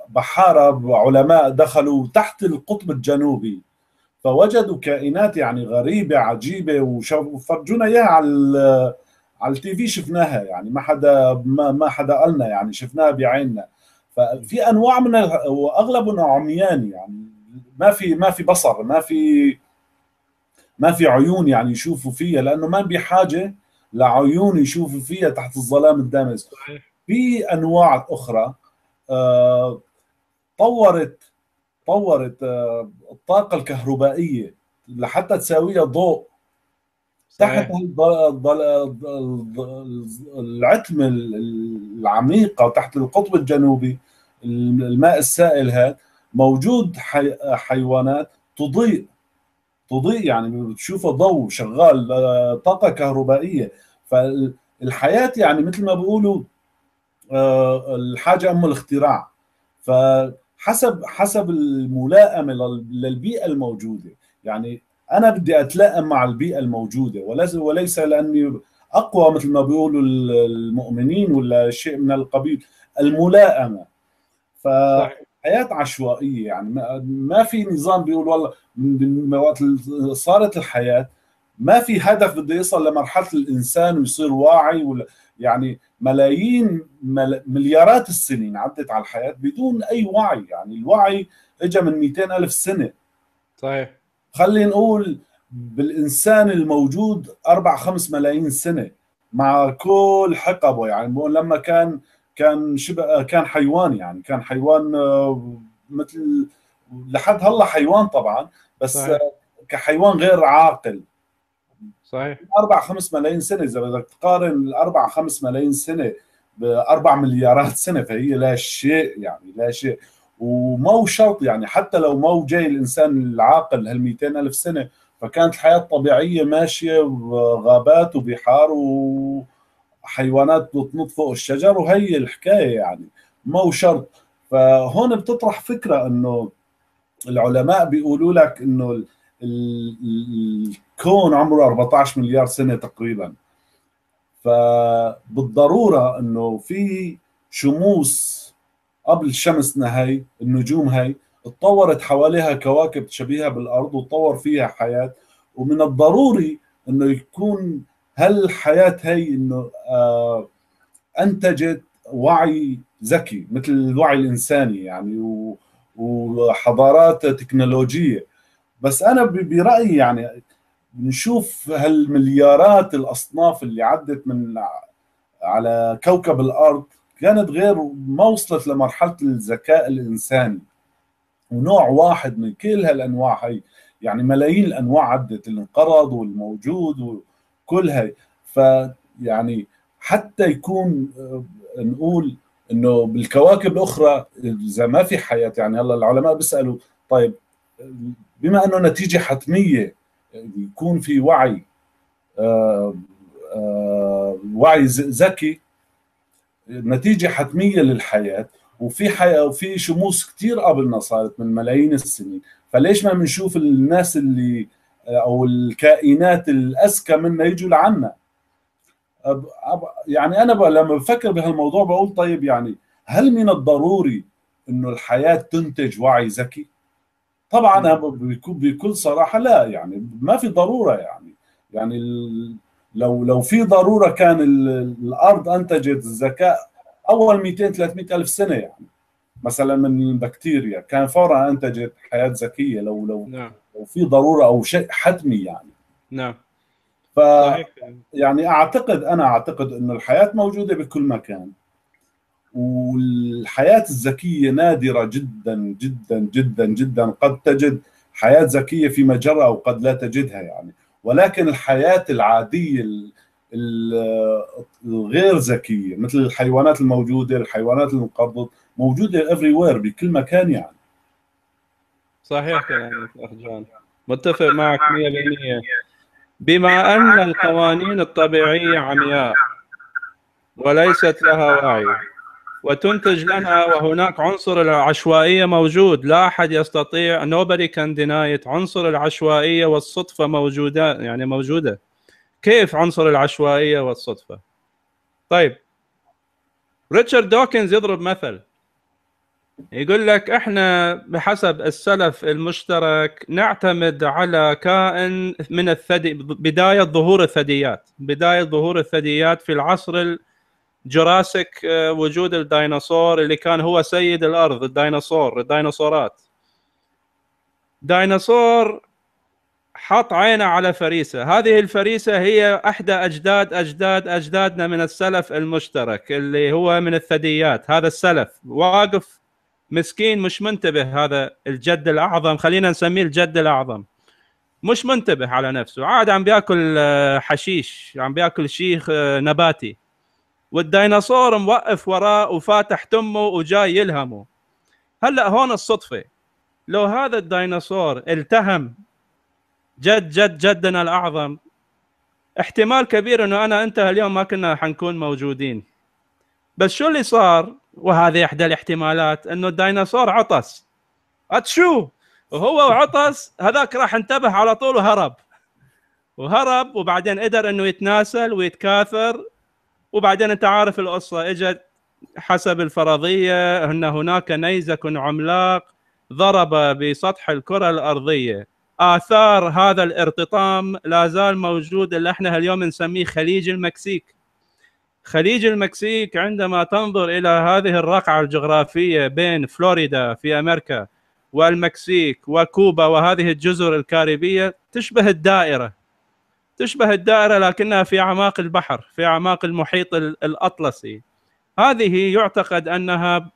A: بحاره علماء دخلوا تحت القطب الجنوبي فوجدوا كائنات يعني غريبه عجيبه وفرجونا اياها على على التي في شفناها يعني ما حدا ما, ما حدا قالنا يعني شفناها بعيننا ففي انواع من واغلبنا عميان يعني ما في ما في بصر ما في ما في عيون يعني يشوفوا فيها لانه ما بحاجه لعيون يشوفوا فيها تحت الظلام الدامس صحيح في انواع اخرى آه، طورت طورت آه، الطاقه الكهربائيه لحتى تساويها ضوء تحت العتم العميقة تحت القطب الجنوبي الماء السائل هذا موجود حي... حيوانات تضيء تضيء يعني بتشوفها ضوء شغال آه، طاقه كهربائيه فالحياه يعني مثل ما بيقولوا آه، الحاجه ام الاختراع فحسب حسب الملائمه للبيئه الموجوده يعني انا بدي اتلائم مع البيئه الموجوده وليس لاني اقوى مثل ما بيقولوا المؤمنين ولا شيء من القبيل الملائمه ف حياه عشوائيه يعني ما في نظام بيقول والله وقت صارت الحياه ما في هدف بده يصل لمرحله الانسان ويصير واعي ولا يعني ملايين مليارات السنين عدت على الحياه بدون اي وعي يعني الوعي اجى من 200 الف سنه صحيح خلينا نقول بالانسان الموجود 4 5 ملايين سنه مع كل حقبه يعني بقول لما كان كان شبه كان حيوان يعني كان حيوان آه، مثل لحد هلا حيوان طبعا بس صحيح. كحيوان غير عاقل صحيح 4 5 ملايين سنه اذا بدك تقارن 4 5 ملايين سنه ب 4 مليارات سنه فهي لا شيء يعني لا شيء ومو شرط يعني حتى لو مو جاي الانسان العاقل هال الف سنه فكانت الحياه الطبيعيه ماشيه بغابات وبحار وحيوانات بتنط فوق الشجر وهي الحكايه يعني مو شرط فهون بتطرح فكره انه العلماء بيقولوا لك انه الكون عمره 14 مليار سنه تقريبا فبالضروره انه في شموس قبل شمسنا هي النجوم هي تطورت حواليها كواكب شبيهه بالارض وتطور فيها حياه ومن الضروري انه يكون هالحياه هي انه آه انتجت وعي ذكي مثل الوعي الانساني يعني و وحضارات تكنولوجيه بس انا برايي يعني بنشوف هالمليارات الاصناف اللي عدت من على كوكب الارض كانت غير ما وصلت لمرحله الذكاء الانساني ونوع واحد من كل هالانواع هي يعني ملايين الانواع عدت الانقرض والموجود وكل هي ف يعني حتى يكون آه، نقول انه بالكواكب الاخرى اذا ما في حياه يعني هلا العلماء بيسالوا طيب بما انه نتيجه حتميه يكون في وعي آآ آه، آآ آه، وعي ذكي نتيجه حتميه للحياه وفي حياة وفي شموس كثير قبلنا صارت من ملايين السنين فليش ما بنشوف الناس اللي او الكائنات الاذكى منا يجوا لعنا يعني انا لما بفكر بهالموضوع بقول طيب يعني هل من الضروري انه الحياه تنتج وعي ذكي طبعا بكل صراحه لا يعني ما في ضروره يعني يعني ال... لو لو في ضروره كان الارض انتجت الذكاء اول 200 300 الف سنه يعني مثلا من البكتيريا كان فورا انتجت حياه ذكيه لو لو نعم. لو في ضروره او شيء حتمي يعني نعم ف يعني اعتقد انا اعتقد انه الحياه موجوده بكل مكان والحياه الذكيه نادره جدا جدا جدا جدا قد تجد حياه ذكيه في مجرة وقد لا تجدها يعني ولكن الحياه العاديه الغير ذكيه مثل الحيوانات الموجوده الحيوانات المنقرضه موجوده افري وير بكل مكان يعني
B: صحيح كلامك اخ جان متفق معك 100% بما ان القوانين الطبيعيه عمياء وليست لها وعي وتنتج لنا وهناك عنصر العشوائية موجود لا أحد يستطيع nobody can deny it عنصر العشوائية والصدفة موجودة يعني موجودة كيف عنصر العشوائية والصدفة طيب ريتشارد دوكنز يضرب مثل يقول لك احنا بحسب السلف المشترك نعتمد على كائن من الثدي بدايه ظهور الثدييات بدايه ظهور الثدييات في العصر جراسيك آه، وجود الديناصور اللي كان هو سيد الارض الديناصور الديناصورات ديناصور حط عينه على فريسه هذه الفريسه هي احدى اجداد اجداد اجدادنا من السلف المشترك اللي هو من الثدييات هذا السلف واقف مسكين مش منتبه هذا الجد الاعظم خلينا نسميه الجد الاعظم مش منتبه على نفسه عاد عم بياكل آه، حشيش عم بياكل شيخ آه، نباتي والديناصور موقف وراه وفاتح تمه وجاي يلهمه هلا هون الصدفه لو هذا الديناصور التهم جد جد جدنا الاعظم احتمال كبير انه انا انت اليوم ما كنا حنكون موجودين بس شو اللي صار وهذه احدى الاحتمالات انه الديناصور عطس اتشو وهو وعطس هذاك راح انتبه على طول وهرب وهرب وبعدين قدر انه يتناسل ويتكاثر وبعدين انت عارف القصه اجت حسب الفرضيه ان هناك نيزك عملاق ضرب بسطح الكره الارضيه اثار هذا الارتطام لا زال موجود اللي احنا اليوم نسميه خليج المكسيك خليج المكسيك عندما تنظر الى هذه الرقعه الجغرافيه بين فلوريدا في امريكا والمكسيك وكوبا وهذه الجزر الكاريبيه تشبه الدائره تشبه الدائره لكنها في اعماق البحر في اعماق المحيط الاطلسي هذه يعتقد انها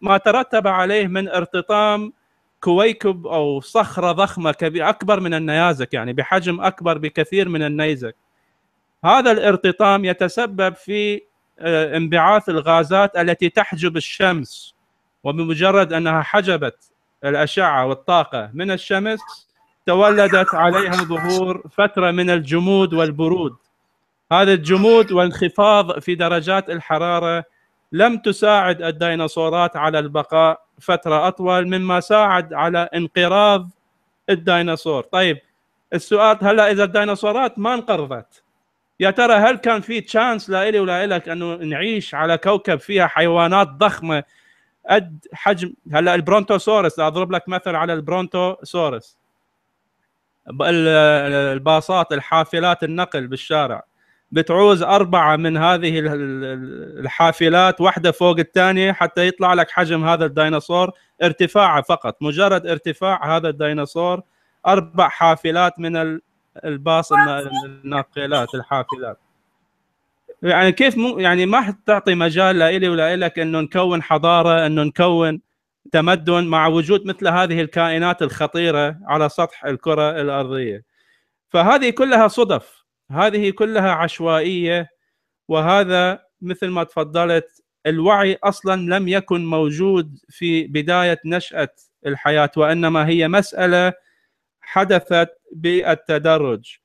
B: ما ترتب عليه من ارتطام كويكب او صخره ضخمه كبيره اكبر من النيازك يعني بحجم اكبر بكثير من النيزك هذا الارتطام يتسبب في آه، انبعاث الغازات التي تحجب الشمس وبمجرد انها حجبت الاشعه والطاقه من الشمس تولدت عليها ظهور فترة من الجمود والبرود هذا الجمود والانخفاض في درجات الحرارة لم تساعد الديناصورات على البقاء فترة أطول مما ساعد على انقراض الديناصور طيب السؤال هلا إذا الديناصورات ما انقرضت يا ترى هل كان في تشانس لإلي ولا إلك أنه نعيش على كوكب فيها حيوانات ضخمة قد حجم هلا البرونتوسورس اضرب لك مثل على البرونتوسورس الباصات الحافلات النقل بالشارع بتعوز أربعة من هذه الحافلات واحدة فوق الثانية حتى يطلع لك حجم هذا الديناصور ارتفاعه فقط مجرد ارتفاع هذا الديناصور أربع حافلات من الباص الناقلات الحافلات يعني كيف مو يعني ما تعطي مجال لإلي ولا إلك انه نكون حضاره انه نكون تمدن مع وجود مثل هذه الكائنات الخطيره على سطح الكره الارضيه فهذه كلها صدف هذه كلها عشوائيه وهذا مثل ما تفضلت الوعي اصلا لم يكن موجود في بدايه نشاه الحياه وانما هي مساله حدثت بالتدرج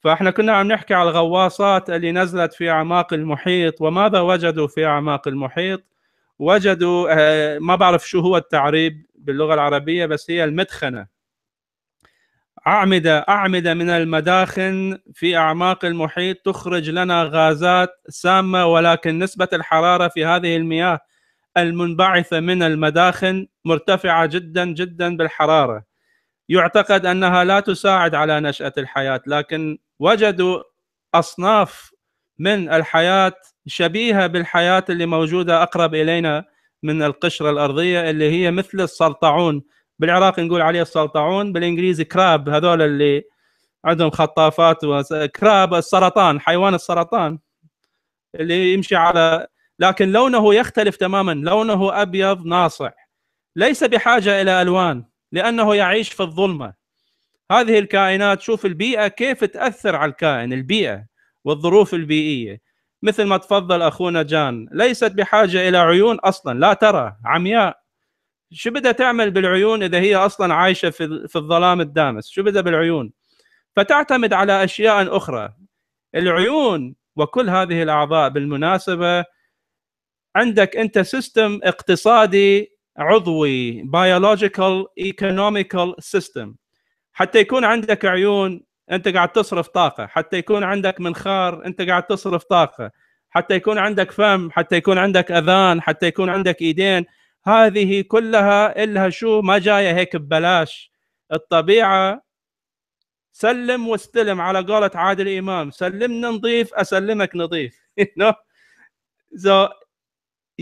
B: فاحنا كنا عم نحكي على الغواصات اللي نزلت في اعماق المحيط وماذا وجدوا في اعماق المحيط وجدوا آه، ما بعرف شو هو التعريب باللغه العربيه بس هي المدخنه اعمده اعمده من المداخن في اعماق المحيط تخرج لنا غازات سامه ولكن نسبه الحراره في هذه المياه المنبعثه من المداخن مرتفعه جدا جدا بالحراره يعتقد انها لا تساعد على نشاه الحياه لكن وجدوا اصناف من الحياه شبيهه بالحياه اللي موجوده اقرب الينا من القشره الارضيه اللي هي مثل السلطعون بالعراق نقول عليه السلطعون بالانجليزي كراب هذول اللي عندهم خطافات كراب السرطان حيوان السرطان اللي يمشي على لكن لونه يختلف تماما لونه ابيض ناصع ليس بحاجه الى الوان لانه يعيش في الظلمه هذه الكائنات شوف البيئه كيف تاثر على الكائن البيئه والظروف البيئيه مثل ما تفضل اخونا جان ليست بحاجه الى عيون اصلا لا ترى عمياء شو بدها تعمل بالعيون اذا هي اصلا عايشه في في الظلام الدامس شو بدها بالعيون فتعتمد على اشياء اخرى العيون وكل هذه الاعضاء بالمناسبه عندك انت سيستم اقتصادي عضوي biological economical system حتى يكون عندك عيون انت قاعد تصرف طاقه حتى يكون عندك منخار انت قاعد تصرف طاقه حتى يكون عندك فم حتى يكون عندك اذان حتى يكون عندك ايدين هذه كلها الها شو ما جايه هيك ببلاش الطبيعه سلم واستلم على قولة عادل امام سلمنا نظيف اسلمك نظيف so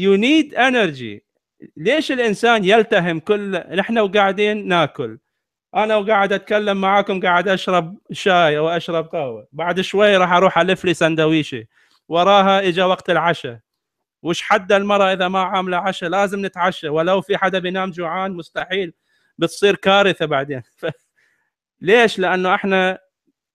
B: you need energy ليش الانسان يلتهم كل نحن وقاعدين ناكل انا وقاعد اتكلم معاكم قاعد اشرب شاي او اشرب قهوه بعد شوي راح اروح الف لي سندويشه وراها اجى وقت العشاء وش حد المراه اذا ما عامله عشاء لازم نتعشى ولو في حدا بينام جوعان مستحيل بتصير كارثه بعدين ف... ليش لانه احنا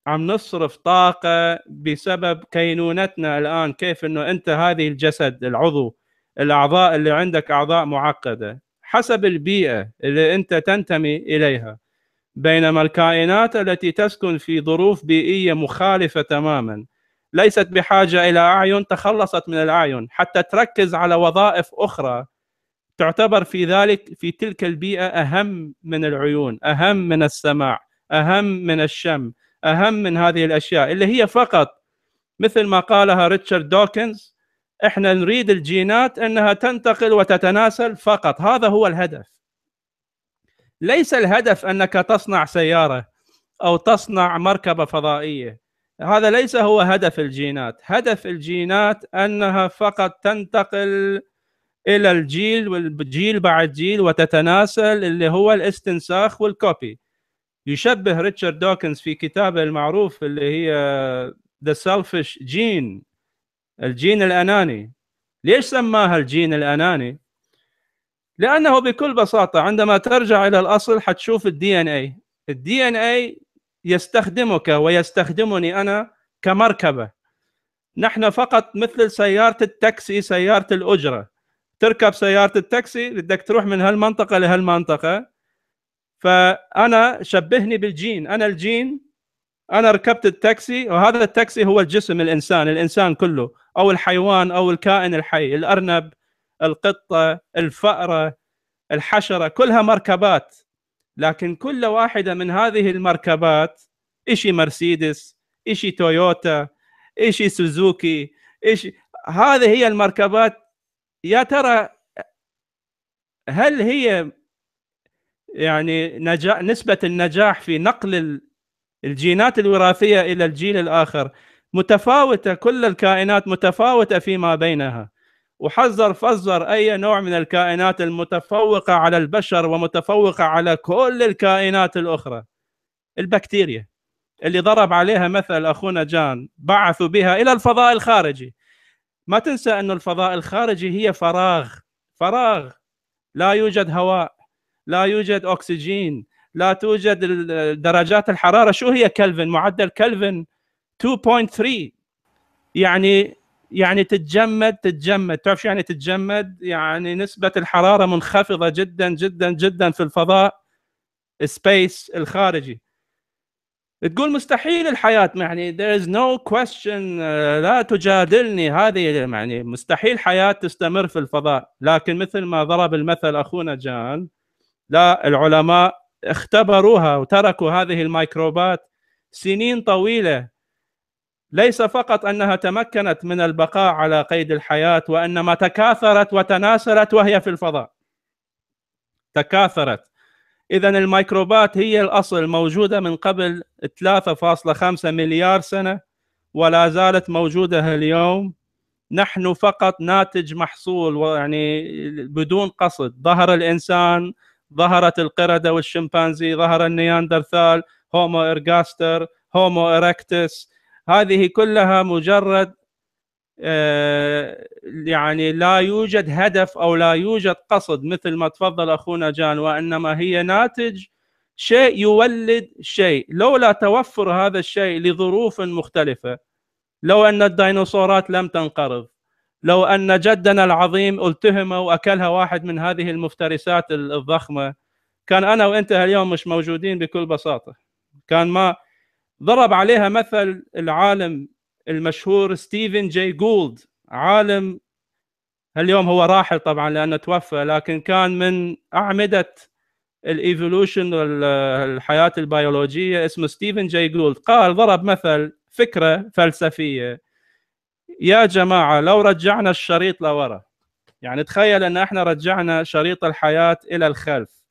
B: عم نصرف طاقه بسبب كينونتنا الان كيف انه انت هذه الجسد العضو الاعضاء اللي عندك اعضاء معقده حسب البيئه اللي انت تنتمي اليها بينما الكائنات التي تسكن في ظروف بيئية مخالفة تماما ليست بحاجة إلى أعين تخلصت من الأعين حتى تركز على وظائف أخرى تعتبر في ذلك في تلك البيئة أهم من العيون أهم من السماع أهم من الشم أهم من هذه الأشياء اللي هي فقط مثل ما قالها ريتشارد دوكنز احنا نريد الجينات انها تنتقل وتتناسل فقط هذا هو الهدف ليس الهدف انك تصنع سياره او تصنع مركبه فضائيه هذا ليس هو هدف الجينات هدف الجينات انها فقط تنتقل الى الجيل والجيل بعد جيل وتتناسل اللي هو الاستنساخ والكوبي يشبه ريتشارد دوكنز في كتابه المعروف اللي هي ذا سيلفش جين الجين الاناني ليش سماها الجين الاناني لانه بكل بساطه عندما ترجع الى الاصل حتشوف الدي ان اي الدي ان اي يستخدمك ويستخدمني انا كمركبه نحن فقط مثل سياره التاكسي سياره الاجره تركب سياره التاكسي بدك تروح من هالمنطقه لهالمنطقه فانا شبهني بالجين انا الجين انا ركبت التاكسي وهذا التاكسي هو الجسم الانسان الانسان كله او الحيوان او الكائن الحي الارنب القطه الفاره الحشره كلها مركبات لكن كل واحده من هذه المركبات إشي مرسيدس إشي تويوتا إشي سوزوكي إشي هذه هي المركبات يا ترى هل هي يعني نجا... نسبة النجاح في نقل الجينات الوراثية إلى الجيل الآخر متفاوتة كل الكائنات متفاوتة فيما بينها وحذر فزر اي نوع من الكائنات المتفوقه على البشر ومتفوقه على كل الكائنات الاخرى البكتيريا اللي ضرب عليها مثل اخونا جان بعثوا بها الى الفضاء الخارجي ما تنسى ان الفضاء الخارجي هي فراغ فراغ لا يوجد هواء لا يوجد اكسجين لا توجد درجات الحراره شو هي كلفن معدل كلفن 2.3 يعني يعني تتجمد تتجمد تعرف شو يعني تتجمد يعني نسبة الحرارة منخفضة جدا جدا جدا في الفضاء سبيس الخارجي تقول مستحيل الحياة يعني there is no question آه، لا تجادلني هذه يعني مستحيل حياة تستمر في الفضاء لكن مثل ما ضرب المثل أخونا جان لا العلماء اختبروها وتركوا هذه الميكروبات سنين طويلة ليس فقط انها تمكنت من البقاء على قيد الحياه وانما تكاثرت وتناثرت وهي في الفضاء تكاثرت اذا الميكروبات هي الاصل موجوده من قبل 3.5 مليار سنه ولا زالت موجوده اليوم نحن فقط ناتج محصول يعني بدون قصد ظهر الانسان ظهرت القرده والشمبانزي ظهر النياندرثال هومو ارجاستر هومو اركتس هذه كلها مجرد آه، يعني لا يوجد هدف او لا يوجد قصد مثل ما تفضل اخونا جان وانما هي ناتج شيء يولد شيء لولا توفر هذا الشيء لظروف مختلفه لو ان الديناصورات لم تنقرض لو ان جدنا العظيم التهم واكلها واحد من هذه المفترسات الضخمه كان انا وانت اليوم مش موجودين بكل بساطه كان ما ضرب عليها مثل العالم المشهور ستيفن جي جولد عالم اليوم هو راحل طبعا لانه توفى لكن كان من اعمده الايفولوشن الحياه البيولوجيه اسمه ستيفن جي جولد قال ضرب مثل فكره فلسفيه يا جماعه لو رجعنا الشريط لورا يعني تخيل ان احنا رجعنا شريط الحياه الى الخلف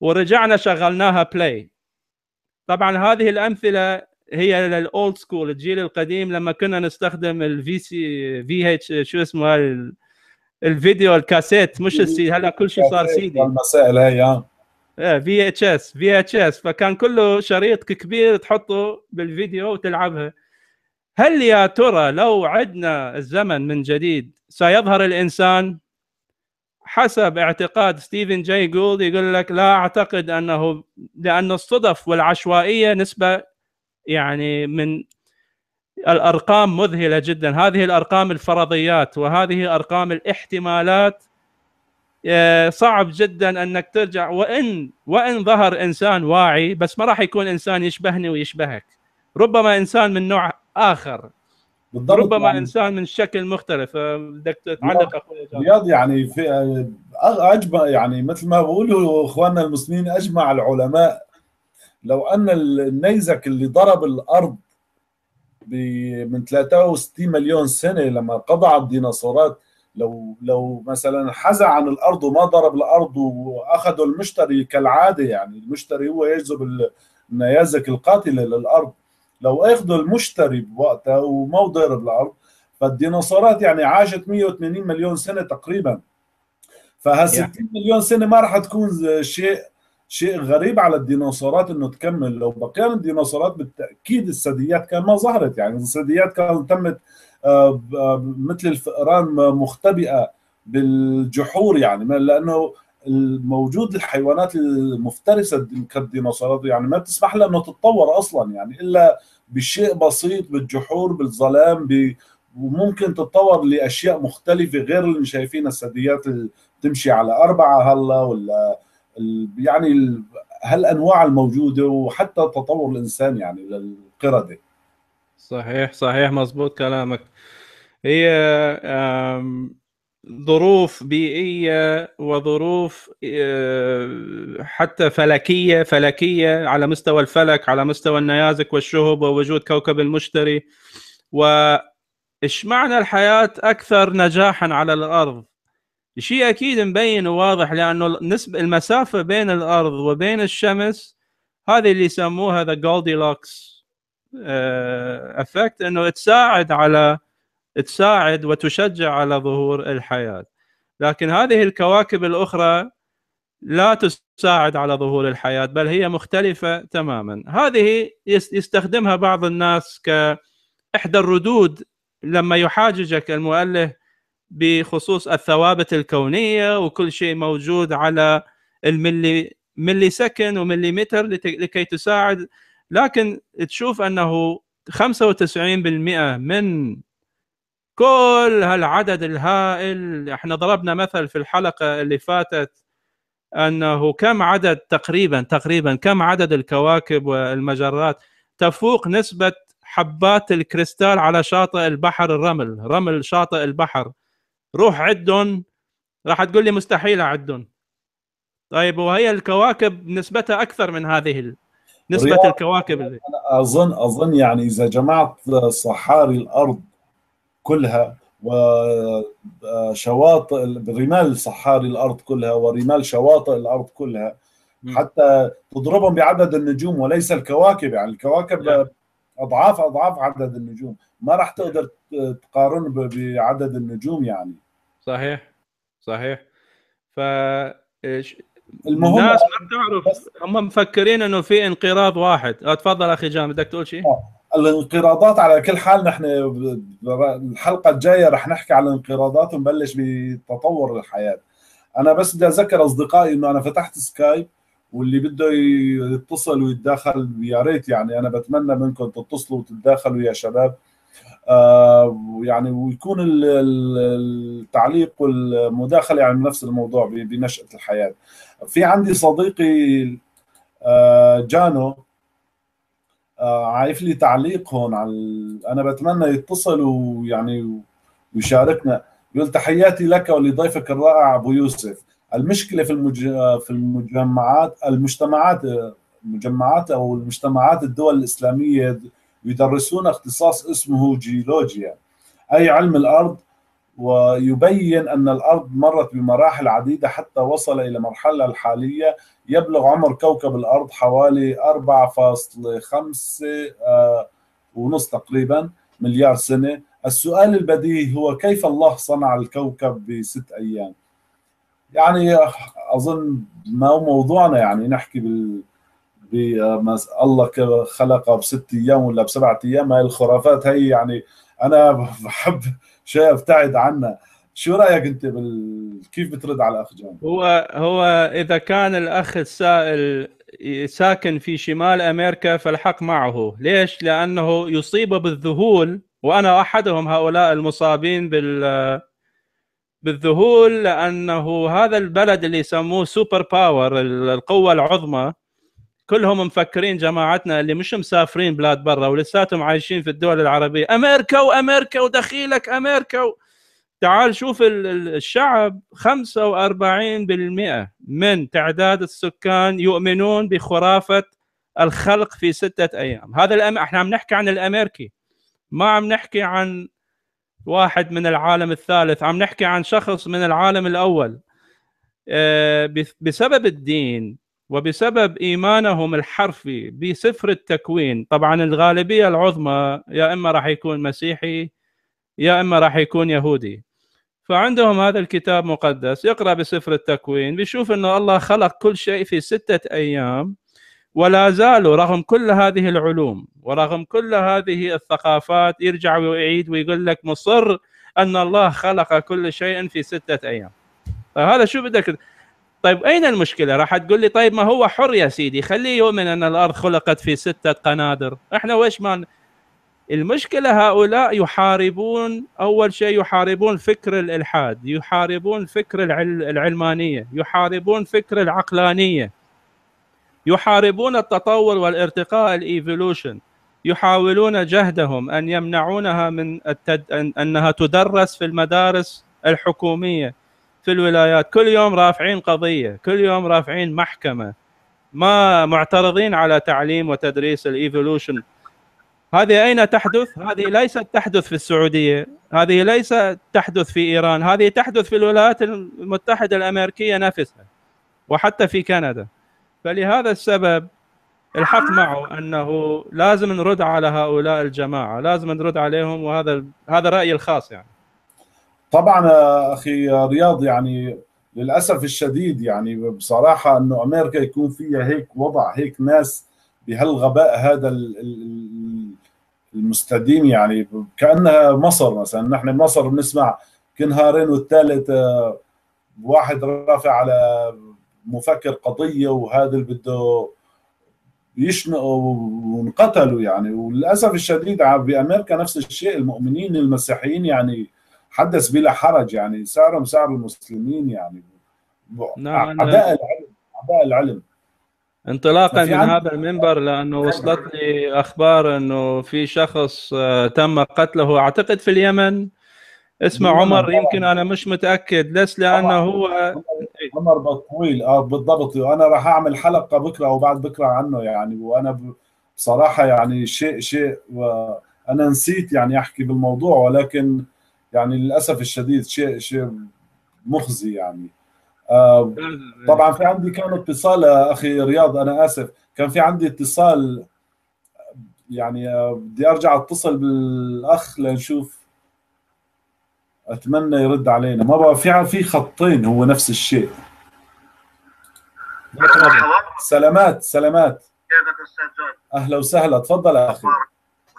B: ورجعنا شغلناها بلاي طبعا هذه الامثله هي للاولد سكول الجيل القديم لما كنا نستخدم الفي سي في اتش شو اسمه الفيديو الكاسيت مش السي هلا كل شيء صار دي المسائل هي في اتش اس في اتش اس فكان كله شريط كبير تحطه بالفيديو وتلعبها هل يا ترى لو عدنا الزمن من جديد سيظهر الانسان حسب اعتقاد ستيفن جاي جولد يقول لك لا اعتقد انه لان الصدف والعشوائيه نسبه يعني من الارقام مذهله جدا هذه الارقام الفرضيات وهذه ارقام الاحتمالات آه، صعب جدا انك ترجع وان وان ظهر انسان واعي بس ما راح يكون انسان يشبهني ويشبهك ربما انسان من نوع اخر بالضبط ربما يعني انسان من شكل مختلف بدك تعلق اخوي رياض
A: يعني في اجمع يعني مثل ما بيقولوا اخواننا المسلمين اجمع العلماء لو ان النيزك اللي ضرب الارض من 63 مليون سنه لما قضى الديناصورات لو لو مثلا حزع عن الارض وما ضرب الارض واخذوا المشتري كالعاده يعني المشتري هو يجذب النيازك القاتله للارض لو اخذوا المشتري بوقتها وما ضارب الارض فالديناصورات يعني عاشت 180 مليون سنه تقريبا فهال 60 مليون سنه ما راح تكون شيء شيء غريب على الديناصورات انه تكمل لو بقيان الديناصورات بالتاكيد الثدييات كان ما ظهرت يعني الثدييات كانت تمت آه، مثل الفئران مختبئه بالجحور يعني لانه الموجود الحيوانات المفترسه كالديناصورات يعني ما بتسمح لها انه تتطور اصلا يعني الا بشيء بسيط بالجحور بالظلام ب... وممكن تتطور لاشياء مختلفه غير اللي شايفينها الثدييات اللي بتمشي على اربعه هلا ولا ال... يعني ال... هالانواع الموجوده وحتى تطور الانسان يعني للقرده
B: صحيح صحيح مزبوط كلامك هي ظروف بيئيه وظروف آه، حتى فلكيه فلكيه على مستوى الفلك على مستوى النيازك والشهب ووجود كوكب المشتري وايش معنى الحياه اكثر نجاحا على الارض شيء اكيد مبين وواضح لانه المسافه بين الارض وبين الشمس هذه اللي يسموها ذا جولدي لوكس انه تساعد على تساعد وتشجع على ظهور الحياه لكن هذه الكواكب الاخرى لا تساعد على ظهور الحياه بل هي مختلفه تماما هذه يستخدمها بعض الناس كاحدى الردود لما يحاججك المؤلف بخصوص الثوابت الكونيه وكل شيء موجود على الملي ملي وملي ومليمتر لكي تساعد لكن تشوف انه 95% من كل هالعدد الهائل احنا ضربنا مثل في الحلقه اللي فاتت انه كم عدد تقريبا تقريبا كم عدد الكواكب والمجرات تفوق نسبه حبات الكريستال على شاطئ البحر الرمل رمل شاطئ البحر روح عدهم راح تقول لي مستحيل اعدهم طيب وهي الكواكب نسبتها اكثر من هذه نسبه الكواكب اللي.
A: اظن اظن يعني اذا جمعت صحاري الارض كلها وشواطئ آه، رمال صحاري الارض كلها ورمال شواطئ الارض كلها حتى تضربهم بعدد النجوم وليس الكواكب يعني الكواكب اضعاف اضعاف عدد النجوم ما راح تقدر تقارن بعدد النجوم يعني
B: صحيح صحيح ف المهم الناس ما بتعرف هم مفكرين انه في انقراض واحد آه، تفضل اخي جان بدك تقول شيء آه. الانقراضات
A: على كل حال نحن الحلقه الجايه رح نحكي عن الانقراضات ونبلش بتطور الحياه انا بس بدي اذكر اصدقائي انه انا فتحت سكايب واللي بده يتصل ويتداخل يا ريت يعني انا بتمنى منكم تتصلوا وتتداخلوا يا شباب ويعني آه، يعني ويكون التعليق والمداخله عن يعني نفس الموضوع بنشاه الحياه في عندي صديقي آه جانو آه، عارف لي تعليق هون على انا بتمنى يتصل ويعني ويشاركنا يقول تحياتي لك ولضيفك الرائع ابو يوسف المشكله في المج... في المجمعات المجتمعات المجمعات او المجتمعات الدول الاسلاميه يدرسون اختصاص اسمه جيولوجيا اي علم الارض ويبين أن الأرض مرت بمراحل عديدة حتى وصل إلى مرحلة الحالية يبلغ عمر كوكب الأرض حوالي 4.5 آه، ونص تقريبا مليار سنة السؤال البديهي هو كيف الله صنع الكوكب بست أيام يعني أظن ما هو موضوعنا يعني نحكي بال الله خلقه بست أيام ولا بسبعة أيام هاي الخرافات هي يعني انا بحب شيء ابتعد عنه شو رايك انت بال... كيف بترد على الاخ جان
B: هو هو اذا كان الاخ السائل ساكن في شمال امريكا فالحق معه ليش لانه يصيب بالذهول وانا احدهم هؤلاء المصابين بال بالذهول لانه هذا البلد اللي يسموه سوبر باور القوه العظمى كلهم مفكرين جماعتنا اللي مش مسافرين بلاد برا ولساتهم عايشين في الدول العربيه امريكا وامريكا ودخيلك امريكا و... تعال شوف الشعب 45% من تعداد السكان يؤمنون بخرافه الخلق في سته ايام، هذا الأم... احنا عم نحكي عن الامريكي ما عم نحكي عن واحد من العالم الثالث، عم نحكي عن شخص من العالم الاول. آه، بسبب الدين وبسبب ايمانهم الحرفي بسفر التكوين طبعا الغالبيه العظمى يا اما راح يكون مسيحي يا اما راح يكون يهودي فعندهم هذا الكتاب مقدس يقرا بسفر التكوين بيشوف انه الله خلق كل شيء في سته ايام ولا زالوا رغم كل هذه العلوم ورغم كل هذه الثقافات يرجع ويعيد ويقول لك مصر ان الله خلق كل شيء في سته ايام فهذا شو بدك طيب اين المشكله؟ راح تقول لي طيب ما هو حر يا سيدي خليه يؤمن ان الارض خلقت في سته قنادر، احنا ويش ما المشكله هؤلاء يحاربون اول شيء يحاربون فكر الالحاد، يحاربون فكر العلمانيه، يحاربون فكر العقلانيه. يحاربون التطور والارتقاء الايفولوشن. يحاولون جهدهم ان يمنعونها من التد... انها تدرس في المدارس الحكوميه. في الولايات كل يوم رافعين قضيه كل يوم رافعين محكمه ما معترضين على تعليم وتدريس الايفولوشن هذه اين تحدث هذه ليست تحدث في السعوديه هذه ليست تحدث في ايران هذه تحدث في الولايات المتحده الامريكيه نفسها وحتى في كندا فلهذا السبب الحق معه انه لازم نرد على هؤلاء الجماعه لازم نرد عليهم وهذا هذا رايي الخاص يعني
A: طبعا اخي رياض يعني للاسف الشديد يعني بصراحه انه امريكا يكون فيها هيك وضع هيك ناس بهالغباء هذا المستديم يعني كانها مصر مثلا نحن بمصر بنسمع كنهارين والثالث آه، واحد رافع على مفكر قضيه وهذا اللي بده يشنقوا وانقتلوا يعني وللاسف الشديد بامريكا نفس الشيء المؤمنين المسيحيين يعني حدث بلا حرج يعني سعرهم سعر المسلمين يعني نعم اعداء العلم اعداء العلم
B: انطلاقا من هذا المنبر لانه أيوة. وصلتني اخبار انه في شخص آه، تم قتله اعتقد في اليمن اسمه عمر يمكن انا مش
A: متاكد بس لانه هو إيه. عمر بطويل اه بالضبط وانا راح اعمل حلقه بكره او بعد بكره عنه يعني وانا بصراحه يعني شيء شيء انا نسيت يعني احكي بالموضوع ولكن يعني للاسف الشديد شيء شيء مخزي يعني آه طبعا في عندي كان اتصال آه، اخي رياض انا اسف كان في عندي اتصال يعني آه، بدي ارجع اتصل بالاخ لنشوف اتمنى يرد علينا ما بقى في في خطين هو نفس الشيء سلامات سلامات كيفك استاذ اهلا وسهلا تفضل اخي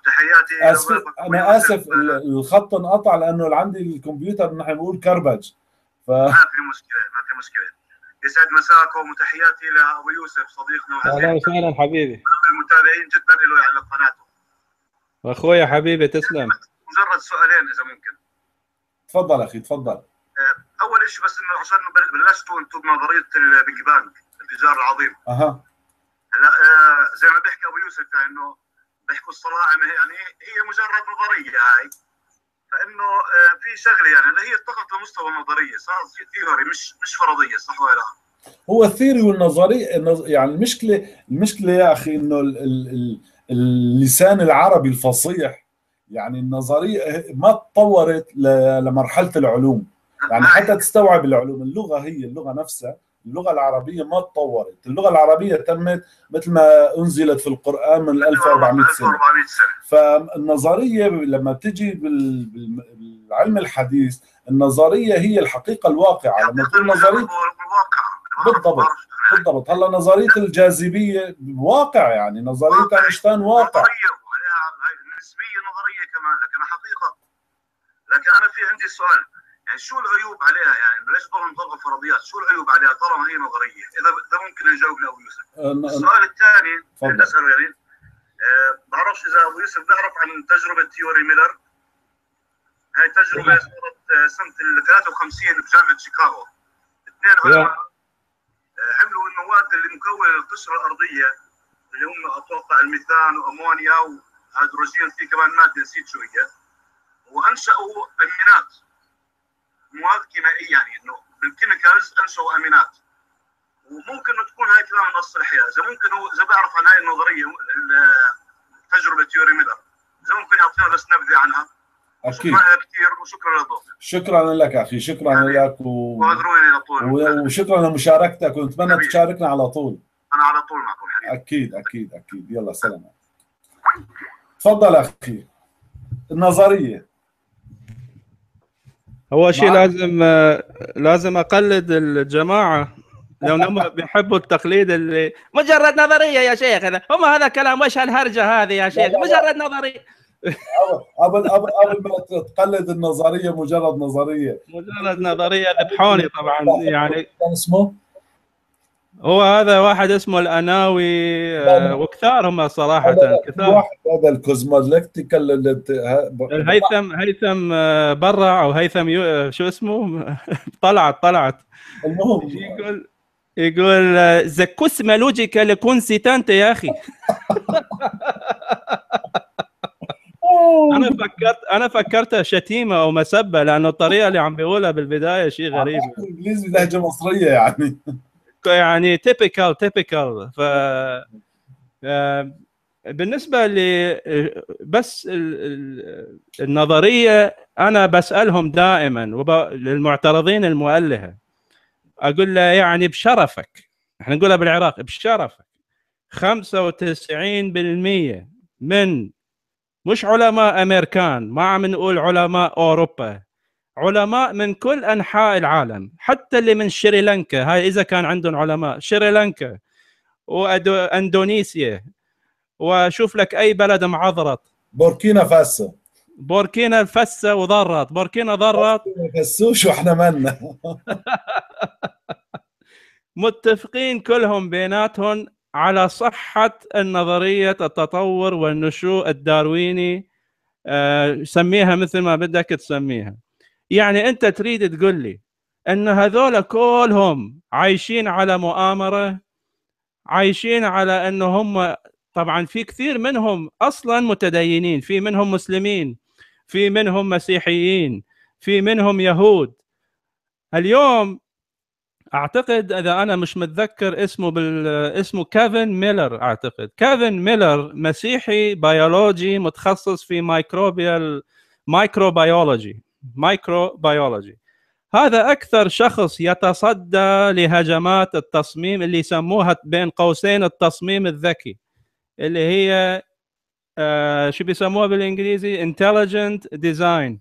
C: تحياتي
A: اسف انا اسف الخط انقطع لانه عندي الكمبيوتر نحن بنقول كربج
B: ف... ما في
C: مشكله ما في مشكله يسعد مساكم وتحياتي لابو يوسف صديقنا اهلا
B: وسهلا حبيبي
C: المتابعين جدا له على قناته
B: اخويا حبيبي تسلم
C: مجرد سؤالين اذا ممكن
B: تفضل اخي تفضل
C: آه، اول شيء بس انه عشان بلشتوا انتم بنظريه البيج بانج الانفجار العظيم اها هلا آه، زي ما بيحكي ابو يوسف يعني انه بيحكوا الصناعه يعني, يعني هي مجرد نظريه هاي فانه آه، في شغله يعني اللي هي فقط لمستوى النظريه صارت ثيوري مش مش فرضيه صح ولا لا؟
A: هو الثيري والنظري يعني المشكله المشكله يا اخي انه اللسان العربي الفصيح يعني النظريه ما تطورت لمرحله العلوم يعني حتى تستوعب العلوم اللغه هي اللغه نفسها اللغه العربيه ما تطورت اللغه العربيه تمت مثل ما انزلت في القران من 1400 سنه فالنظريه لما تجي بالعلم الحديث النظريه هي الحقيقه الواقعه لما تقول نظريه بالضبط بالضبط هلا نظريه الجاذبيه واقع يعني نظريه اينشتاين واقع
C: نسبيه نظريه كمان لكن حقيقه لكن انا في عندي سؤال شو العيوب عليها يعني ليش ضمن ضغط فرضيات شو العيوب عليها طالما هي نظريه اذا اذا ممكن يجاوبنا ابو يوسف أه، السؤال الثاني اللي اساله يعني بعرفش اذا ابو يوسف بيعرف عن تجربه تيوري ميلر هاي تجربه صارت أه، سنه 53 بجامعه شيكاغو اثنين عملوا أه، حملوا المواد اللي مكونه القشره الارضيه اللي هم اتوقع الميثان وامونيا وهيدروجين في كمان ماده نسيت شو هي وانشأوا امينات مواد كيميائيه يعني انه بالكيميكالز انسوا امينات وممكن تكون هاي كلام نص الحياه اذا ممكن هو اذا بعرف عن هاي النظريه تجربه يوري ميلر اذا ممكن يعطينا بس نبذه عنها اكيد شكرا كثير وشكرا للضيف
A: شكرا لك اخي شكرا يعني لك و... طول وشكرا لمشاركتك ونتمنى تشاركنا على طول انا على طول معكم حبيبي اكيد اكيد اكيد يلا سلام تفضل اخي
B: النظريه اول شيء لازم لازم اقلد الجماعه لو هم بيحبوا التقليد اللي مجرد نظريه يا شيخ هذا هم هذا كلام وش هالهرجه هذه يا شيخ مجرد نظريه
A: قبل قبل قبل ما تقلد النظريه مجرد نظريه مجرد نظريه ذبحوني طبعا يعني
B: كان اسمه هو هذا واحد اسمه الاناوي آه، وكثار هم صراحه هذا كثار واحد
A: هذا الكوزمولكتيكال الهيثم
B: هيثم آه، برع او هيثم يو... آه، شو اسمه طلعت طلعت المهم يقول يقول ذا كوسمولوجيكال كونسيتانت يا اخي انا فكرت انا فكرتها شتيمه او مسبه لانه الطريقه اللي عم بيقولها بالبدايه شيء غريب
A: انجليزي بلهجه مصريه يعني
B: يعني تيبيكال تيبيكال ف آه، بالنسبه ل بس النظريه انا بسالهم دائما وب... للمعترضين المؤلهه اقول له يعني بشرفك احنا نقولها بالعراق بشرفك 95% من مش علماء امريكان ما عم نقول علماء اوروبا علماء من كل انحاء العالم حتى اللي من شريلانكا هاي اذا كان عندهم علماء شريلانكا واندونيسيا وشوف لك اي بلد معضرط بوركينا فاسو بوركينا الفسة وضرت بوركينا ضرت
A: فسوش واحنا مالنا
B: متفقين كلهم بيناتهم على صحة النظرية التطور والنشوء الدارويني آه، سميها مثل ما بدك تسميها يعني انت تريد تقول لي ان هذول كلهم عايشين على مؤامره عايشين على ان هم طبعا في كثير منهم اصلا متدينين في منهم مسلمين في منهم مسيحيين في منهم يهود اليوم اعتقد اذا انا مش متذكر اسمه بال... اسمه كيفن ميلر اعتقد كيفن ميلر مسيحي بيولوجي متخصص في مايكروبيال مايكروبيولوجي مايكرو بيولوجي هذا اكثر شخص يتصدى لهجمات التصميم اللي يسموها بين قوسين التصميم الذكي اللي هي آه شو بيسموها بالانجليزي انتليجنت ديزاين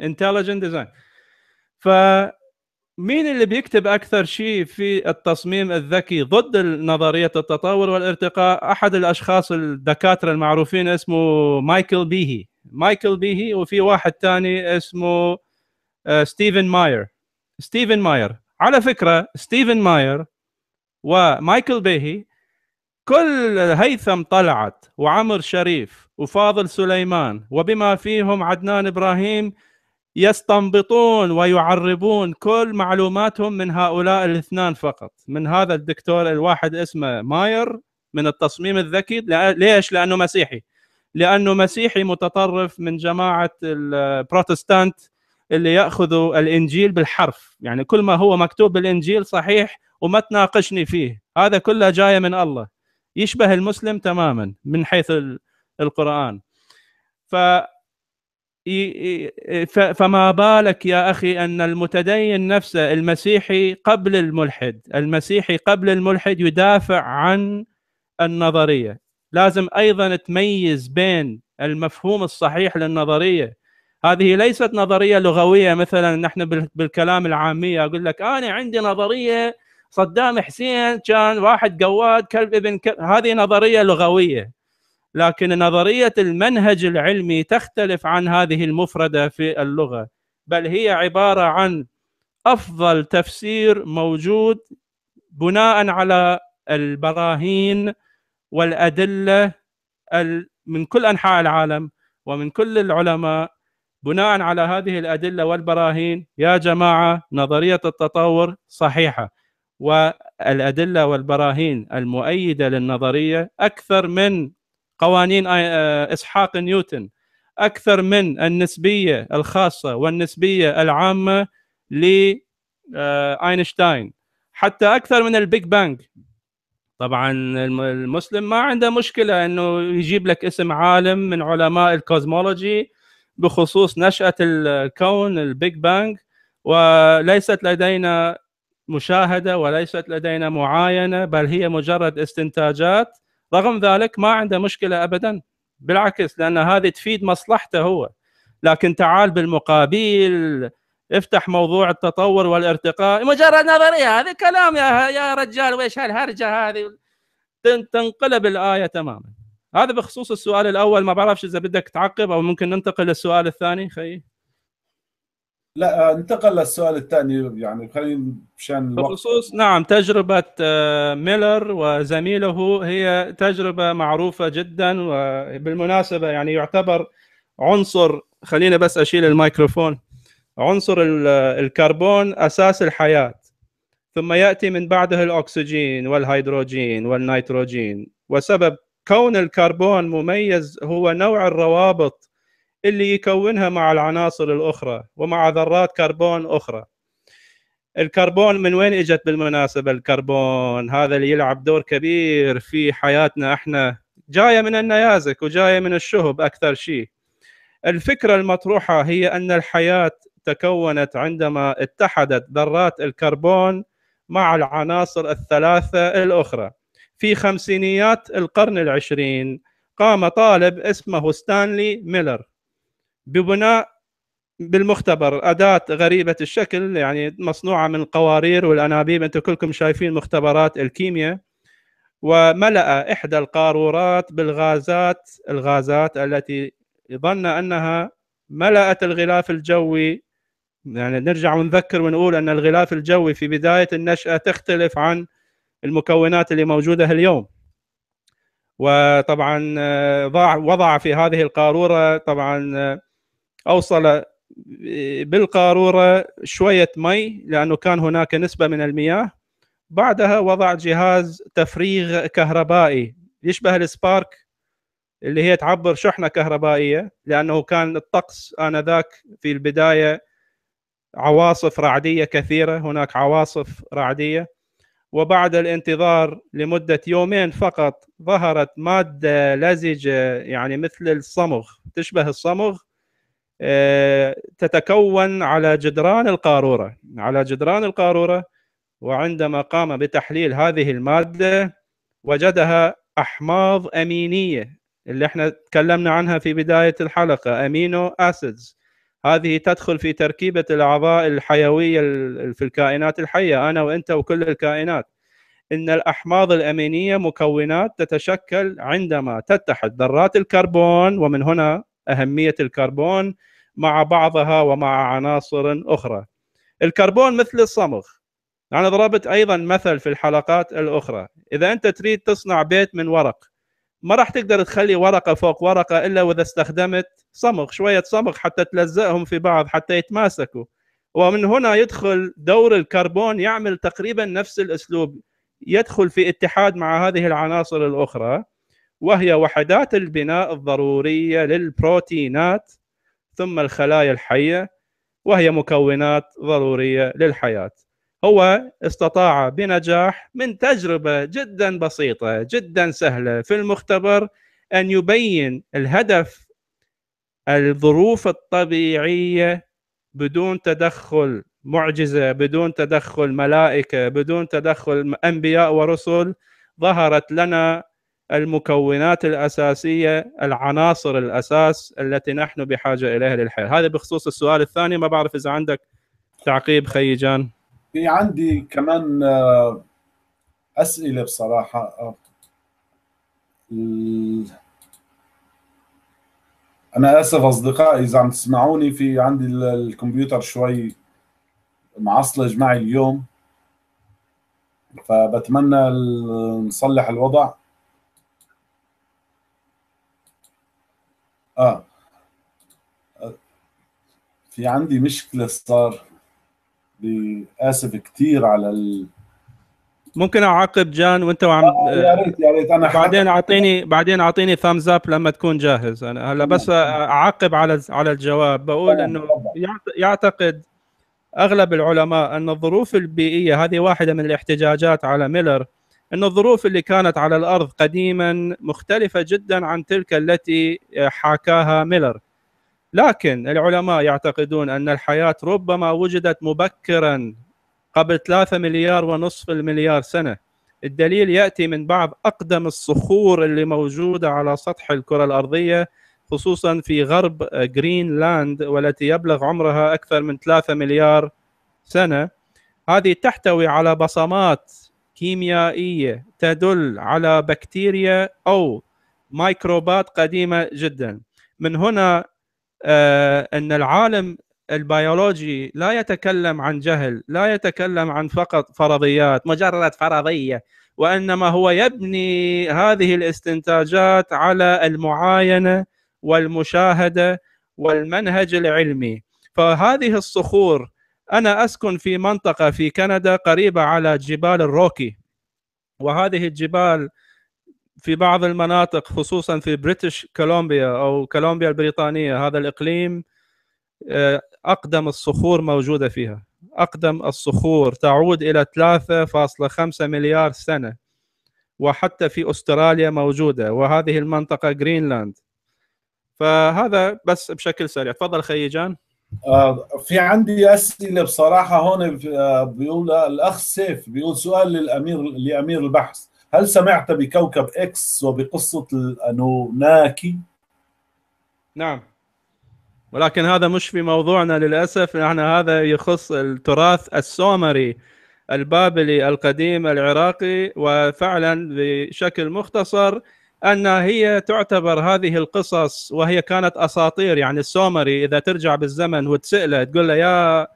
B: انتليجنت ديزاين ف مين اللي بيكتب اكثر شيء في التصميم الذكي ضد نظريه التطور والارتقاء احد الاشخاص الدكاتره المعروفين اسمه مايكل بيهي مايكل بيهي وفي واحد ثاني اسمه آه، ستيفن ماير ستيفن ماير على فكره ستيفن ماير ومايكل بيهي كل هيثم طلعت وعمر شريف وفاضل سليمان وبما فيهم عدنان ابراهيم يستنبطون ويعربون كل معلوماتهم من هؤلاء الاثنان فقط من هذا الدكتور الواحد اسمه ماير من التصميم الذكي ليش لانه مسيحي لانه مسيحي متطرف من جماعه البروتستانت اللي ياخذوا الانجيل بالحرف يعني كل ما هو مكتوب بالانجيل صحيح وما تناقشني فيه هذا كله جايه من الله يشبه المسلم تماما من حيث القران ف فما بالك يا اخي ان المتدين نفسه المسيحي قبل الملحد المسيحي قبل الملحد يدافع عن النظريه لازم ايضا تميز بين المفهوم الصحيح للنظريه هذه ليست نظريه لغويه مثلا نحن بالكلام العاميه اقول لك انا عندي نظريه صدام حسين كان واحد قواد كلب ابن كلب هذه نظريه لغويه لكن نظريه المنهج العلمي تختلف عن هذه المفرده في اللغه بل هي عباره عن افضل تفسير موجود بناء على البراهين والادله من كل انحاء العالم ومن كل العلماء بناء على هذه الادله والبراهين يا جماعه نظريه التطور صحيحه والادله والبراهين المؤيده للنظريه اكثر من قوانين اسحاق نيوتن اكثر من النسبيه الخاصه والنسبيه العامه لاينشتاين حتى اكثر من البيج بانج طبعا المسلم ما عنده مشكله انه يجيب لك اسم عالم من علماء الكوزمولوجي بخصوص نشاه الكون البيج بانج وليست لدينا مشاهده وليست لدينا معاينه بل هي مجرد استنتاجات رغم ذلك ما عنده مشكله ابدا بالعكس لان هذه تفيد مصلحته هو لكن تعال بالمقابل افتح موضوع التطور والارتقاء مجرد نظريه هذا كلام يا يا رجال ويش هالهرجه هذه تنقلب الايه تماما هذا بخصوص السؤال الاول ما بعرفش اذا بدك تعقب او ممكن ننتقل للسؤال الثاني خيي
A: لا انتقل آه، للسؤال الثاني يعني خلينا مشان الوقت
B: بخصوص نعم تجربه آه، ميلر وزميله هي تجربه معروفه جدا وبالمناسبه يعني يعتبر عنصر خلينا بس اشيل الميكروفون عنصر الكربون اساس الحياه ثم ياتي من بعده الاكسجين والهيدروجين والنيتروجين وسبب كون الكربون مميز هو نوع الروابط اللي يكونها مع العناصر الاخرى ومع ذرات كربون اخرى الكربون من وين اجت بالمناسبه الكربون هذا اللي يلعب دور كبير في حياتنا احنا جايه من النيازك وجايه من الشهب اكثر شيء الفكره المطروحه هي ان الحياه تكونت عندما اتحدت ذرات الكربون مع العناصر الثلاثة الأخرى في خمسينيات القرن العشرين قام طالب اسمه ستانلي ميلر ببناء بالمختبر أداة غريبة الشكل يعني مصنوعة من القوارير والأنابيب أنتم كلكم شايفين مختبرات الكيمياء وملأ إحدى القارورات بالغازات الغازات التي ظن أنها ملأت الغلاف الجوي يعني نرجع ونذكر ونقول ان الغلاف الجوي في بدايه النشاه تختلف عن المكونات اللي موجوده اليوم وطبعا آه، ضاع وضع في هذه القاروره طبعا آه، اوصل آه، بالقاروره شويه مي لانه كان هناك نسبه من المياه بعدها وضع جهاز تفريغ كهربائي يشبه السبارك اللي هي تعبر شحنه كهربائيه لانه كان الطقس انذاك في البدايه عواصف رعديه كثيره هناك عواصف رعديه وبعد الانتظار لمده يومين فقط ظهرت ماده لزجه يعني مثل الصمغ تشبه الصمغ آه، تتكون على جدران القاروره على جدران القاروره وعندما قام بتحليل هذه الماده وجدها احماض امينيه اللي احنا تكلمنا عنها في بدايه الحلقه امينو اسيدز هذه تدخل في تركيبه الاعضاء الحيويه في الكائنات الحيه انا وانت وكل الكائنات ان الاحماض الامينيه مكونات تتشكل عندما تتحد ذرات الكربون ومن هنا اهميه الكربون مع بعضها ومع عناصر اخرى. الكربون مثل الصمغ. انا ضربت ايضا مثل في الحلقات الاخرى، اذا انت تريد تصنع بيت من ورق ما راح تقدر تخلي ورقه فوق ورقه الا واذا استخدمت صمغ شويه صمغ حتى تلزقهم في بعض حتى يتماسكوا ومن هنا يدخل دور الكربون يعمل تقريبا نفس الاسلوب يدخل في اتحاد مع هذه العناصر الاخرى وهي وحدات البناء الضروريه للبروتينات ثم الخلايا الحيه وهي مكونات ضروريه للحياه هو استطاع بنجاح من تجربة جدا بسيطة جدا سهلة في المختبر أن يبين الهدف الظروف الطبيعية بدون تدخل معجزة بدون تدخل ملائكة بدون تدخل أنبياء ورسل ظهرت لنا المكونات الأساسية العناصر الأساس التي نحن بحاجة إليها للحياة هذا بخصوص السؤال الثاني ما بعرف إذا عندك تعقيب خيجان
A: في عندي كمان آه، أسئلة بصراحة أنا آسف أصدقائي إذا عم تسمعوني في عندي الكمبيوتر شوي معصلج معي اليوم فبتمنى نصلح الوضع آه في عندي مشكلة صار اسف كثير على ال...
B: ممكن اعاقب جان وانت وعم آه يا ريت يا ريت انا بعدين اعطيني بعدين اعطيني ثامز اب لما تكون جاهز انا هلا بس اعقب على على الجواب بقول انه يعتقد اغلب العلماء ان الظروف البيئيه هذه واحده من الاحتجاجات على ميلر ان الظروف اللي كانت على الارض قديما مختلفه جدا عن تلك التي آه، حاكاها ميلر لكن العلماء يعتقدون أن الحياة ربما وجدت مبكرا قبل 3 مليار ونصف المليار سنة الدليل يأتي من بعض أقدم الصخور اللي موجودة على سطح الكرة الأرضية خصوصا في غرب جرينلاند والتي يبلغ عمرها أكثر من 3 مليار سنة هذه تحتوي على بصمات كيميائية تدل على بكتيريا أو ميكروبات قديمة جدا من هنا آه، ان العالم البيولوجي لا يتكلم عن جهل لا يتكلم عن فقط فرضيات مجرد فرضيه وانما هو يبني هذه الاستنتاجات على المعاينه والمشاهده والمنهج العلمي فهذه الصخور انا اسكن في منطقه في كندا قريبه على جبال الروكي وهذه الجبال في بعض المناطق خصوصا في بريتش كولومبيا او كولومبيا البريطانيه هذا الاقليم آه، اقدم الصخور موجوده فيها اقدم الصخور تعود الى 3.5 مليار سنه وحتى في استراليا موجوده وهذه المنطقه جرينلاند فهذا بس بشكل سريع تفضل خيي جان آه، في عندي اسئله بصراحه هون
A: آه، بيقول الاخ سيف بيقول سؤال للامير لامير البحث هل سمعت بكوكب إكس وبقصة الأنوناكي؟
B: نعم ولكن هذا مش في موضوعنا للأسف نحن هذا يخص التراث السومري البابلي القديم العراقي وفعلا بشكل مختصر ان هي تعتبر هذه القصص وهي كانت اساطير يعني السومري اذا ترجع بالزمن وتساله تقول له يا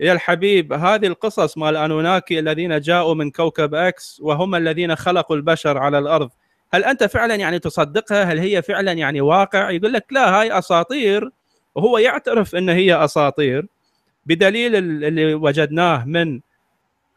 B: يا الحبيب هذه القصص مال أنوناكي الذين جاءوا من كوكب أكس وهم الذين خلقوا البشر على الأرض هل أنت فعلا يعني تصدقها هل هي فعلا يعني واقع يقول لك لا هاي أساطير وهو يعترف أن هي أساطير بدليل اللي وجدناه من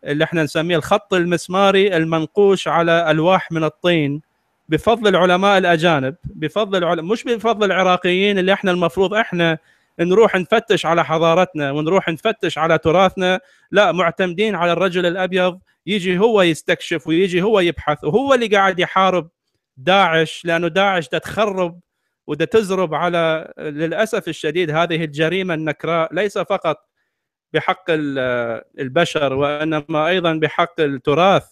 B: اللي احنا نسميه الخط المسماري المنقوش على الواح من الطين بفضل العلماء الاجانب بفضل العلماء مش بفضل العراقيين اللي احنا المفروض احنا نروح نفتش على حضارتنا ونروح نفتش على تراثنا لا معتمدين على الرجل الابيض يجي هو يستكشف ويجي هو يبحث وهو اللي قاعد يحارب داعش لانه داعش دا تخرب ودا تزرب على للاسف الشديد هذه الجريمه النكراء ليس فقط بحق البشر وانما ايضا بحق التراث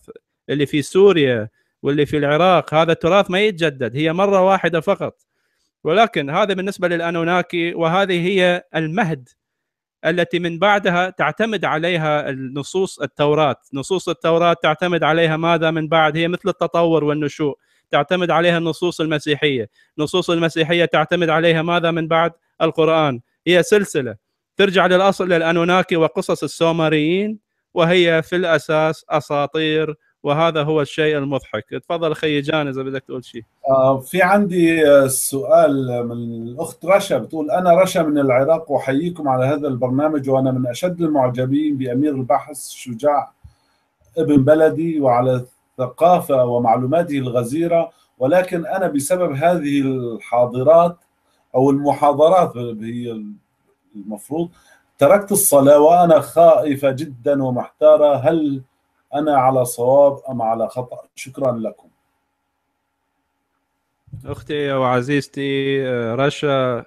B: اللي في سوريا واللي في العراق هذا التراث ما يتجدد هي مره واحده فقط ولكن هذا بالنسبه للانوناكي وهذه هي المهد التي من بعدها تعتمد عليها النصوص التوراه، نصوص التوراه تعتمد عليها ماذا من بعد هي مثل التطور والنشوء، تعتمد عليها النصوص المسيحيه، نصوص المسيحيه تعتمد عليها ماذا من بعد القران، هي سلسله ترجع للاصل للانوناكي وقصص السومريين وهي في الاساس اساطير وهذا هو الشيء المضحك تفضل اخي جان اذا بدك تقول شيء
A: آه، في عندي آه، سؤال من الاخت رشا بتقول انا رشا من العراق واحييكم على هذا البرنامج وانا من اشد المعجبين بامير البحث شجاع ابن بلدي وعلى ثقافه ومعلوماته الغزيره ولكن انا بسبب هذه الحاضرات او المحاضرات هي المفروض تركت الصلاه وانا خائفه جدا ومحتاره هل أنا على صواب أم على خطأ شكرا لكم
B: أختي وعزيزتي آه، رشا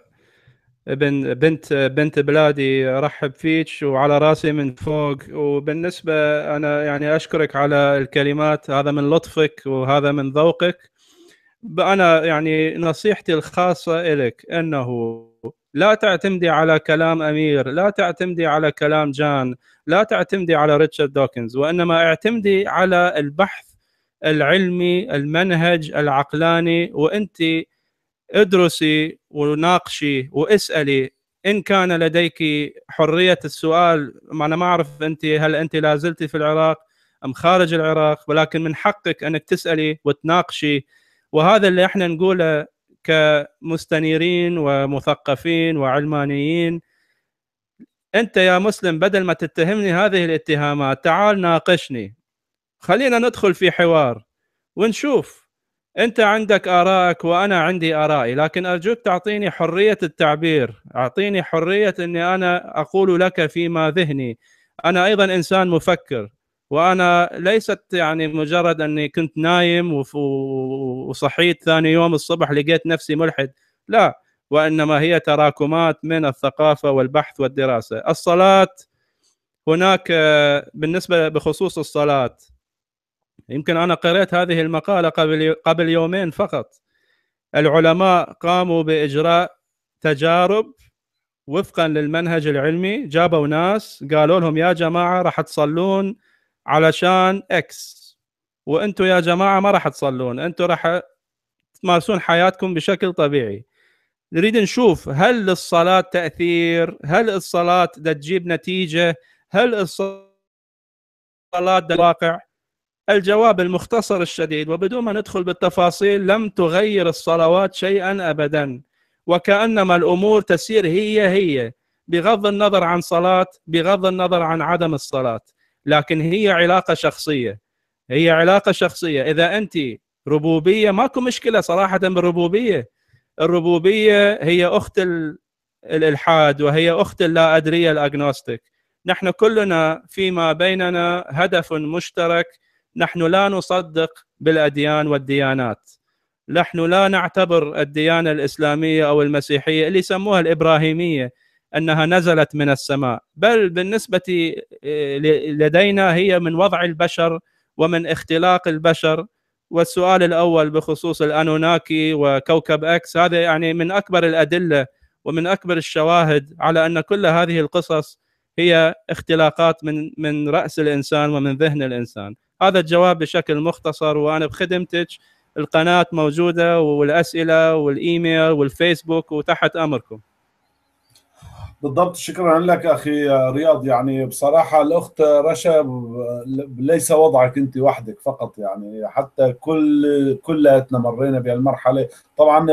B: ابن بنت بنت بلادي ارحب فيك وعلى راسي من فوق وبالنسبه انا يعني اشكرك على الكلمات هذا من لطفك وهذا من ذوقك انا يعني نصيحتي الخاصه لك انه لا تعتمدي على كلام امير لا تعتمدي على كلام جان لا تعتمدي على ريتشارد دوكنز وانما اعتمدي على البحث العلمي المنهج العقلاني وانت ادرسي وناقشي واسالي ان كان لديك حريه السؤال ما انا ما اعرف انت هل انت لا زلت في العراق ام خارج العراق ولكن من حقك انك تسالي وتناقشي وهذا اللي احنا نقوله كمستنيرين ومثقفين وعلمانيين انت يا مسلم بدل ما تتهمني هذه الاتهامات تعال ناقشني خلينا ندخل في حوار ونشوف انت عندك ارائك وانا عندي ارائي لكن ارجوك تعطيني حريه التعبير اعطيني حريه اني انا اقول لك فيما ذهني انا ايضا انسان مفكر وانا ليست يعني مجرد اني كنت نايم وصحيت ثاني يوم الصبح لقيت نفسي ملحد لا وانما هي تراكمات من الثقافه والبحث والدراسه الصلاه هناك بالنسبه بخصوص الصلاه يمكن انا قرات هذه المقاله قبل قبل يومين فقط العلماء قاموا باجراء تجارب وفقا للمنهج العلمي جابوا ناس قالوا لهم يا جماعه راح تصلون علشان اكس وانتم يا جماعه ما راح تصلون انتم راح تمارسون حياتكم بشكل طبيعي نريد نشوف هل الصلاه تاثير هل الصلاه دا تجيب نتيجه هل الصلاه واقع الجواب المختصر الشديد وبدون ما ندخل بالتفاصيل لم تغير الصلوات شيئا ابدا وكانما الامور تسير هي هي بغض النظر عن صلاه بغض النظر عن عدم الصلاه لكن هي علاقه شخصيه هي علاقه شخصيه اذا انت ربوبيه ماكو مشكله صراحه بالربوبيه الربوبيه هي اخت الالحاد وهي اخت اللا ادريه الاجنوستيك نحن كلنا فيما بيننا هدف مشترك نحن لا نصدق بالاديان والديانات نحن لا نعتبر الديانه الاسلاميه او المسيحيه اللي يسموها الابراهيميه انها نزلت من السماء بل بالنسبه آه، لدينا هي من وضع البشر ومن اختلاق البشر والسؤال الاول بخصوص الانوناكي وكوكب اكس هذا يعني من اكبر الادله ومن اكبر الشواهد على ان كل هذه القصص هي اختلاقات من من راس الانسان ومن ذهن الانسان هذا الجواب بشكل مختصر وانا بخدمتك القناه موجوده والاسئله والايميل والفيسبوك وتحت امركم
A: بالضبط شكرا لك اخي رياض يعني بصراحه الاخت رشا ليس وضعك انت وحدك فقط يعني حتى كل كلياتنا مرينا بهالمرحله طبعا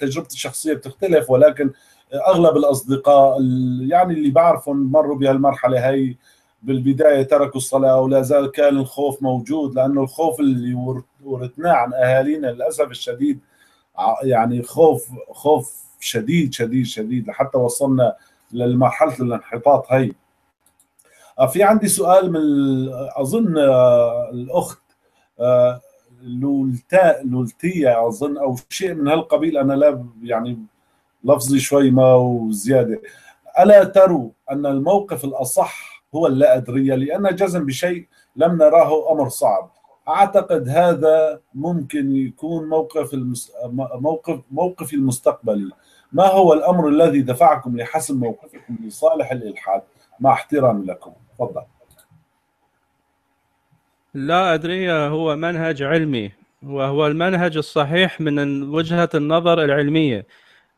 A: تجربتي الشخصيه بتختلف ولكن اغلب الاصدقاء يعني اللي بعرفهم مروا بهالمرحله هي بالبدايه تركوا الصلاه ولا زال كان الخوف موجود لانه الخوف اللي ورثناه عن اهالينا للاسف الشديد يعني خوف خوف شديد شديد شديد لحتى وصلنا للمرحلة الانحطاط هي آه، في عندي سؤال من اظن آه، الاخت آه، لولتا لولتية اظن او شيء من هالقبيل انا لا يعني لفظي شوي ما وزياده الا تروا ان الموقف الاصح هو اللا ادريه لان جزم بشيء لم نراه امر صعب اعتقد هذا ممكن يكون موقف المس... موقف موقفي المستقبلي ما هو الأمر الذي دفعكم لحسم موقفكم لصالح الإلحاد مع احترامي لكم تفضل
B: لا أدري هو منهج علمي وهو المنهج الصحيح من وجهة النظر العلمية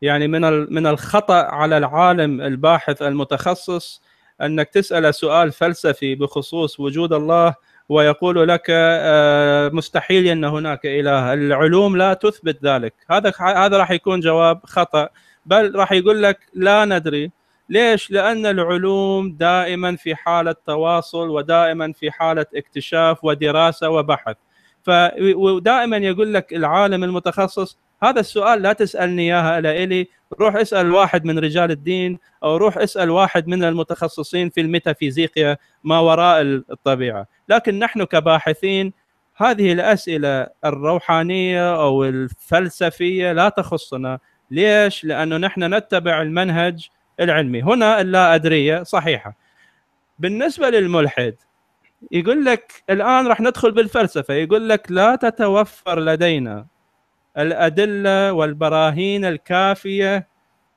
B: يعني من من الخطأ على العالم الباحث المتخصص أنك تسأل سؤال فلسفي بخصوص وجود الله ويقول لك آه، مستحيل ان هناك اله العلوم لا تثبت ذلك هذا هذا راح يكون جواب خطا بل راح يقول لك لا ندري ليش؟ لان العلوم دائما في حاله تواصل ودائما في حاله اكتشاف ودراسه وبحث فدائما ودائما يقول لك العالم المتخصص هذا السؤال لا تسالني اياها الا الي روح اسال واحد من رجال الدين او روح اسال واحد من المتخصصين في الميتافيزيقيا ما وراء الطبيعه لكن نحن كباحثين هذه الاسئله الروحانيه او الفلسفيه لا تخصنا ليش لانه نحن نتبع المنهج العلمي هنا اللا ادريه صحيحه بالنسبه للملحد يقول لك الان راح ندخل بالفلسفه يقول لك لا تتوفر لدينا الأدلة والبراهين الكافية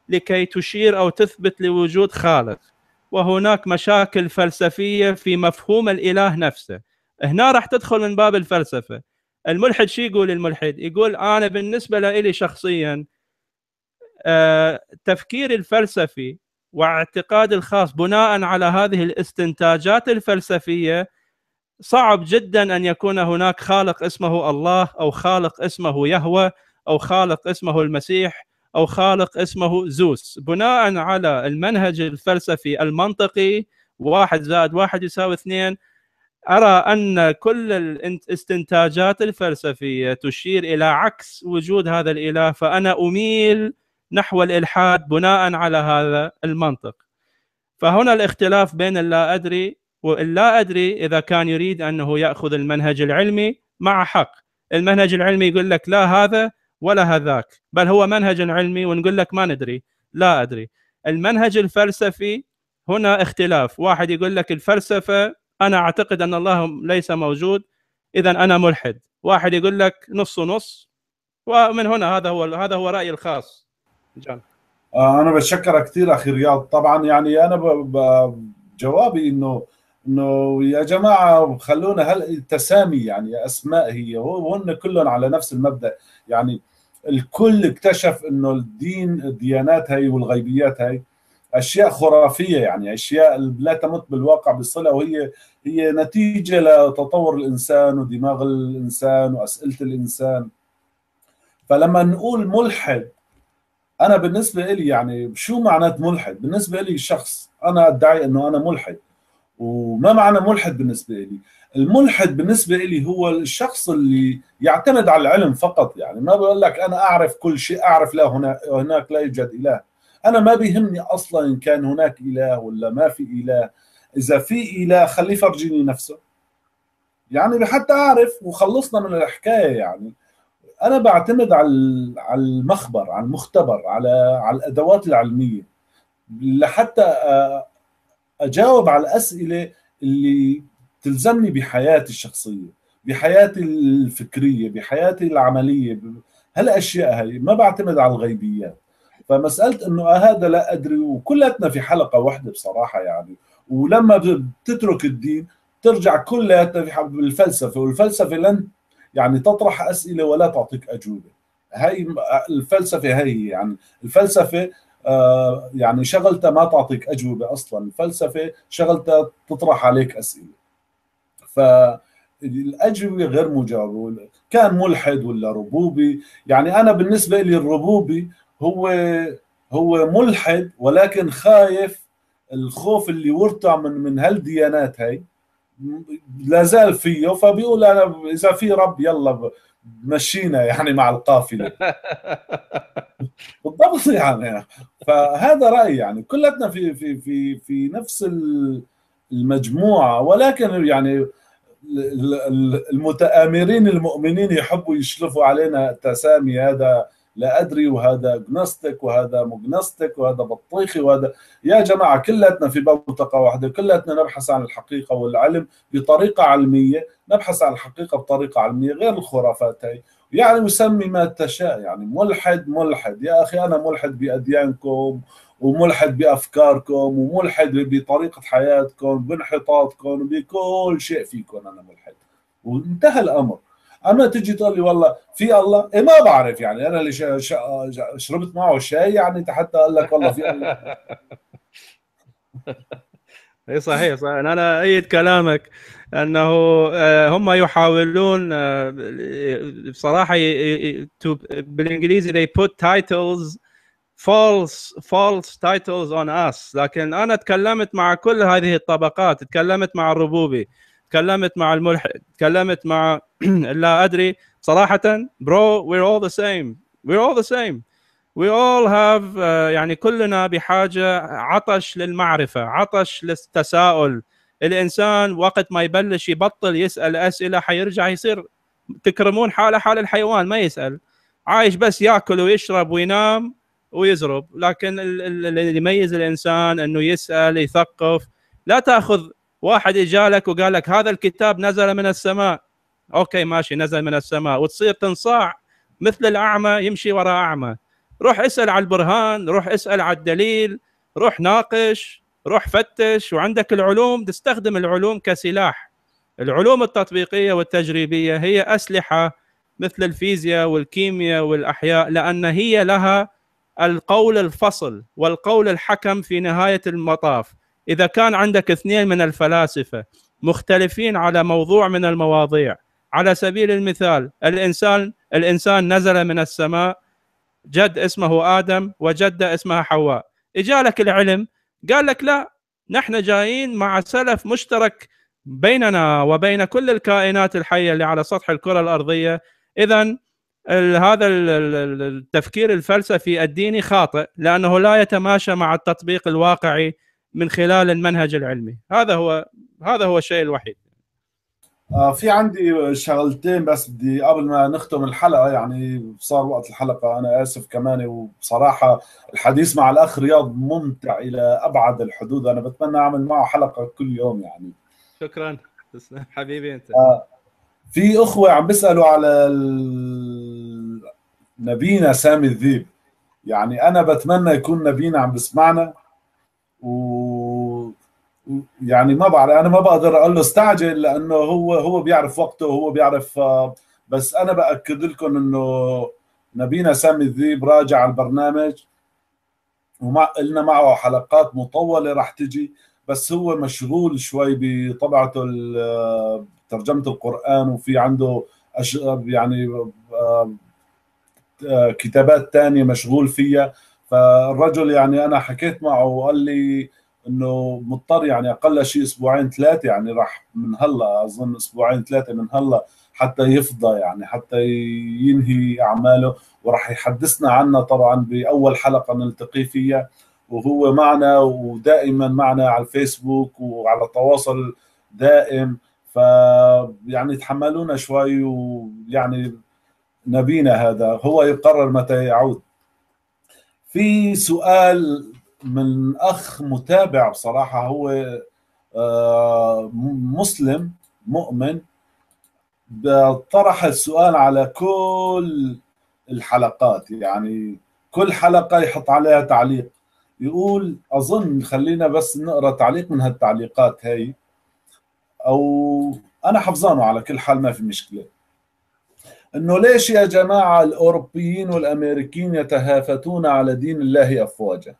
B: لكي تشير أو تثبت لوجود خالق وهناك مشاكل فلسفية في مفهوم الإله نفسه هنا راح تدخل من باب الفلسفة الملحد شو يقول الملحد يقول أنا بالنسبة لي شخصيا آه، تفكيري الفلسفي واعتقادي الخاص بناء على هذه الاستنتاجات الفلسفيه صعب جدا ان يكون هناك خالق اسمه الله او خالق اسمه يهوى او خالق اسمه المسيح او خالق اسمه زوس بناء على المنهج الفلسفي المنطقي واحد زائد واحد يساوي اثنين ارى ان كل الاستنتاجات الفلسفيه تشير الى عكس وجود هذا الاله فانا اميل نحو الالحاد بناء على هذا المنطق فهنا الاختلاف بين اللا ادري ولا ادري اذا كان يريد انه ياخذ المنهج العلمي مع حق المنهج العلمي يقول لك لا هذا ولا هذاك بل هو منهج علمي ونقول لك ما ندري لا ادري المنهج الفلسفي هنا اختلاف واحد يقول لك الفلسفه انا اعتقد ان الله ليس موجود اذا انا ملحد واحد يقول لك نص نص ومن هنا هذا هو هذا هو رايي الخاص جان
C: آه، انا
A: بشكرك كثير اخي رياض طبعا يعني انا جوابي انه انه يا جماعه خلونا هل التسامي يعني اسماء هي وهن كلهم على نفس المبدا يعني الكل اكتشف انه الدين الديانات هي والغيبيات هي اشياء خرافيه يعني اشياء لا تمت بالواقع بصله وهي هي نتيجه لتطور الانسان ودماغ الانسان واسئله الانسان فلما نقول ملحد انا بالنسبه لي يعني شو معنات ملحد بالنسبه لي شخص انا ادعي انه انا ملحد وما معنى ملحد بالنسبة لي الملحد بالنسبة لي هو الشخص اللي يعتمد على العلم فقط يعني ما بقول لك أنا أعرف كل شيء أعرف لا هنا هناك لا يوجد إله أنا ما بيهمني أصلا إن كان هناك إله ولا ما في إله إذا في إله خليه فرجيني نفسه يعني لحتى أعرف وخلصنا من الحكاية يعني أنا بعتمد على على المخبر على المختبر على على الأدوات العلمية لحتى آه، اجاوب على الاسئله اللي تلزمني بحياتي الشخصيه بحياتي الفكريه بحياتي العمليه هالاشياء هي ما بعتمد على الغيبيات فمساله انه آه، هذا لا ادري وكلتنا في حلقه واحده بصراحه يعني ولما بتترك الدين ترجع كلياتنا في الفلسفه والفلسفه لن يعني تطرح اسئله ولا تعطيك اجوبه هاي الفلسفه هي يعني الفلسفه آه، يعني شغلتها ما تعطيك اجوبه اصلا الفلسفه شغلتها تطرح عليك اسئله ف الاجوبه غير مجاوبه كان ملحد ولا ربوبي يعني انا بالنسبه لي الربوبي هو هو ملحد ولكن خايف الخوف اللي ورتع من من هالديانات هاي لا زال فيه فبيقول انا اذا في رب يلا مشينا يعني مع القافله بالضبط يعني فهذا رايي يعني كلتنا في في في في نفس المجموعه ولكن يعني المتآمرين المؤمنين يحبوا يشلفوا علينا التسامي هذا لا ادري وهذا جنستك وهذا مجنوستيك وهذا بطيخي وهذا يا جماعه كلاتنا في بوتقه واحده كلاتنا نبحث عن الحقيقه والعلم بطريقه علميه نبحث عن الحقيقه بطريقه علميه غير الخرافات هي يعني وسمي ما تشاء يعني ملحد ملحد يا اخي انا ملحد باديانكم وملحد بافكاركم وملحد بطريقه حياتكم بانحطاطكم بكل شيء فيكم انا ملحد وانتهى الامر اما تجي تقول لي والله في الله إيه ما بعرف يعني انا اللي شربت معه شاي يعني حتى قال لك والله في
B: الله اي صحيح صحيح انا ايد كلامك انه آه، هم يحاولون آه، بصراحه بالانجليزي they put titles false false titles on us لكن انا تكلمت مع كل هذه الطبقات تكلمت مع الربوبي تكلمت مع الملحد تكلمت مع لا ادري صراحه برو we're اول ذا سيم we're all ذا سيم وي all have هاف آه، يعني كلنا بحاجه عطش للمعرفه عطش للتساؤل الانسان وقت ما يبلش يبطل يسال اسئله حيرجع يصير تكرمون حاله حال الحيوان ما يسال عايش بس ياكل ويشرب وينام ويزرب لكن اللي يميز الانسان انه يسال يثقف لا تاخذ واحد اجى لك وقال لك هذا الكتاب نزل من السماء اوكي ماشي نزل من السماء وتصير تنصاع مثل الاعمى يمشي وراء اعمى روح اسال على البرهان روح اسال على الدليل روح ناقش روح فتش وعندك العلوم تستخدم العلوم كسلاح العلوم التطبيقيه والتجريبيه هي اسلحه مثل الفيزياء والكيمياء والاحياء لان هي لها القول الفصل والقول الحكم في نهايه المطاف اذا كان عندك اثنين من الفلاسفه مختلفين على موضوع من المواضيع على سبيل المثال الانسان الانسان نزل من السماء جد اسمه ادم وجده اسمها حواء اجا لك العلم قال لك لا نحن جايين مع سلف مشترك بيننا وبين كل الكائنات الحيه اللي على سطح الكره الارضيه اذا هذا التفكير الفلسفي الديني خاطئ لانه لا يتماشى مع التطبيق الواقعي من خلال المنهج العلمي هذا هو هذا هو الشيء الوحيد
A: آه، في عندي شغلتين بس بدي قبل ما نختم الحلقه يعني صار وقت الحلقه انا اسف كمان وبصراحه الحديث مع الاخ رياض ممتع الى ابعد الحدود انا بتمنى اعمل معه حلقه كل يوم يعني
B: شكرا تسلم حبيبي انت آه
A: في اخوه عم بيسالوا على نبينا سامي الذيب يعني انا بتمنى يكون نبينا عم بسمعنا و يعني ما بعرف انا ما بقدر اقول له استعجل لانه هو هو بيعرف وقته وهو بيعرف آه، بس انا باكد لكم انه نبينا سامي الذيب راجع البرنامج وما قلنا معه حلقات مطوله رح تجي بس هو مشغول شوي بطبعته آه، ترجمه القران وفي عنده أش... يعني آه، كتابات تانية مشغول فيها فالرجل يعني انا حكيت معه وقال لي انه مضطر يعني اقل شيء اسبوعين ثلاثه يعني راح من هلا اظن اسبوعين ثلاثه من هلا حتى يفضى يعني حتى ينهي اعماله وراح يحدثنا عنها طبعا باول حلقه نلتقي فيها وهو معنا ودائما معنا على الفيسبوك وعلى تواصل دائم ف يعني تحملونا شوي ويعني نبينا هذا هو يقرر متى يعود في سؤال من اخ متابع بصراحه هو آه، مسلم مؤمن طرح السؤال على كل الحلقات يعني كل حلقه يحط عليها تعليق يقول اظن خلينا بس نقرا تعليق من هالتعليقات هاي او انا حفظانه على كل حال ما في مشكله انه ليش يا جماعه الاوروبيين والامريكيين يتهافتون على دين الله افواجا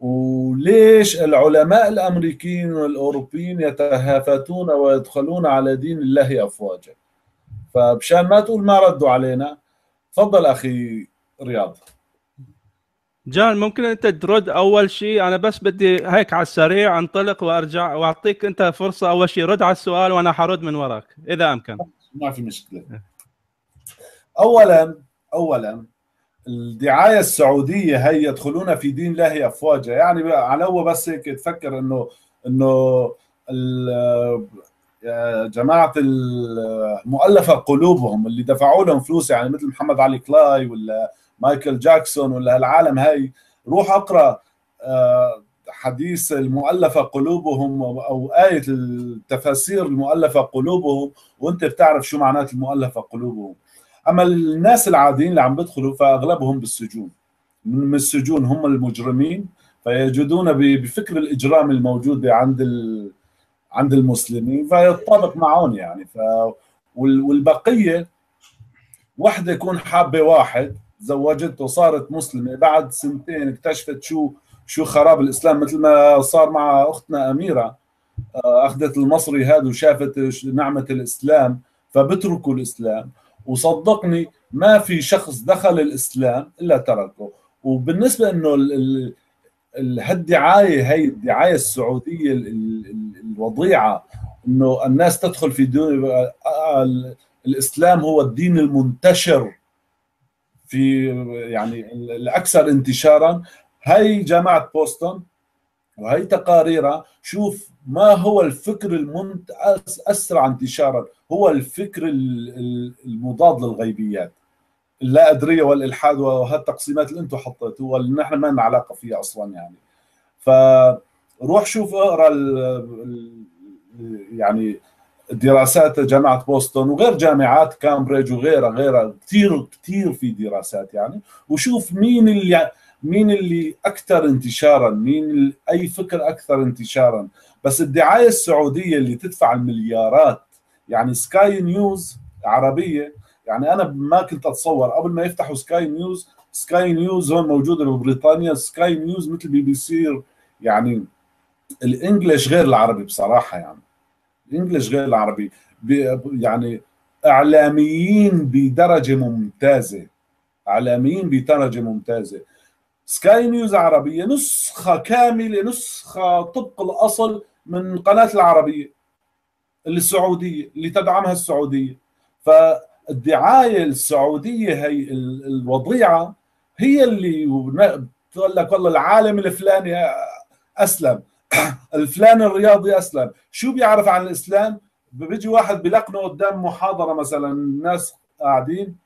A: وليش العلماء الامريكيين والاوروبيين يتهافتون ويدخلون على دين الله افواجا فبشان ما تقول ما ردوا علينا تفضل اخي
B: رياض جان ممكن انت ترد اول شيء انا بس بدي هيك على السريع انطلق وارجع واعطيك انت فرصه اول شيء رد على السؤال وانا حرد من وراك اذا امكن
A: ما في مشكله اولا اولا الدعايه السعوديه هي يدخلون في دين الله افواجا يعني على هو بس هيك تفكر انه انه جماعه المؤلفه قلوبهم اللي دفعوا لهم فلوس يعني مثل محمد علي كلاي ولا مايكل جاكسون ولا هالعالم هاي روح اقرا آه، حديث المؤلفة قلوبهم أو آية التفاسير المؤلفة قلوبهم وأنت بتعرف شو معنات المؤلفة قلوبهم أما الناس العاديين اللي عم بيدخلوا فأغلبهم بالسجون من السجون هم المجرمين فيجدون بفكر الإجرام الموجود عند عند المسلمين فيتطابق معهم يعني ف والبقية وحدة يكون حابة واحد زوجته صارت مسلمة بعد سنتين اكتشفت شو شو خراب الاسلام مثل ما صار مع اختنا اميره آه، اخذت المصري هذا وشافت نعمه الاسلام فبتركوا الاسلام وصدقني ما في شخص دخل الاسلام الا تركه وبالنسبه انه هالدعايه هي الدعايه السعوديه الوضيعه انه الناس تدخل في دون آه، الاسلام هو الدين المنتشر في يعني الاكثر انتشارا هي جامعة بوسطن وهي تقاريرها شوف ما هو الفكر المنت أسرع انتشارا هو الفكر المضاد للغيبيات اللا أدرية والإلحاد وهالتقسيمات اللي أنتم حطيتوها اللي نحن ما لنا علاقة فيها أصلا يعني فروح شوف اقرا يعني دراسات جامعة بوسطن وغير جامعات كامبريدج وغيرها غيرها كثير كثير في دراسات يعني وشوف مين اللي مين اللي اكثر انتشارا مين اي فكر اكثر انتشارا بس الدعايه السعوديه اللي تدفع المليارات يعني سكاي نيوز عربيه يعني انا ما كنت اتصور قبل ما يفتحوا سكاي نيوز سكاي نيوز هون موجوده ببريطانيا سكاي نيوز مثل بي بي سي يعني الانجليش غير العربي بصراحه يعني الانجليش غير العربي يعني اعلاميين بدرجه ممتازه اعلاميين بدرجه ممتازه سكاي نيوز عربيه نسخه كامله نسخه طبق الاصل من قناه العربيه السعوديه اللي تدعمها السعوديه فالدعايه السعوديه هي الوضيعه هي اللي بتقول لك والله العالم الفلاني اسلم الفلان الرياضي اسلم شو بيعرف عن الاسلام بيجي واحد بلقنه قدام محاضره مثلا الناس قاعدين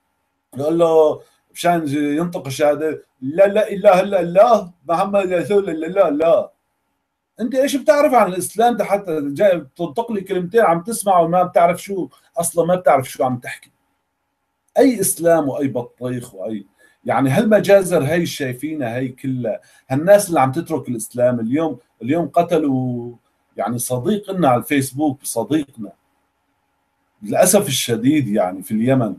A: يقول له مشان ينطق الشهاده لا لا اله الا الله محمد رسول الا الله لا انت ايش بتعرف عن الاسلام حتى جاي بتنطق لي كلمتين عم تسمع وما بتعرف شو اصلا ما بتعرف شو عم تحكي اي اسلام واي بطيخ واي يعني هالمجازر هي شايفينها هي كلها هالناس اللي عم تترك الاسلام اليوم اليوم قتلوا يعني صديقنا على الفيسبوك صديقنا للاسف الشديد يعني في اليمن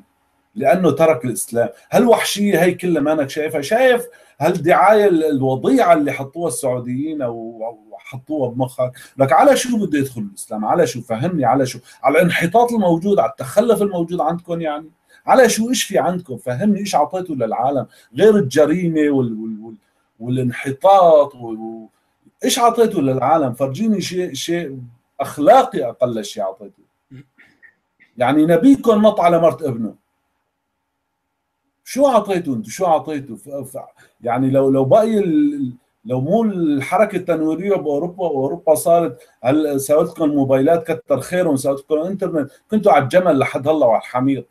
A: لانه ترك الاسلام هالوحشيه هي كلها ما انك شايفها شايف هالدعايه الوضيعه اللي حطوها السعوديين او حطوها بمخك لك على شو بده يدخل الاسلام على شو فهمني على شو على الانحطاط الموجود على التخلف الموجود عندكم يعني على شو ايش في عندكم فهمني ايش اعطيتوا للعالم غير الجريمه وال... وال... والانحطاط وال... ايش اعطيته للعالم فرجيني شيء شيء اخلاقي اقل شيء اعطيته يعني نبيكم نط على مرت ابنه شو اعطيته انت شو اعطيته يعني لو لو باقي ال... لو مو الحركه التنويريه باوروبا واوروبا صارت هل سوت الموبايلات كتر خيرهم سوت الانترنت كنتوا على الجمل لحد هلا وعلى الحمير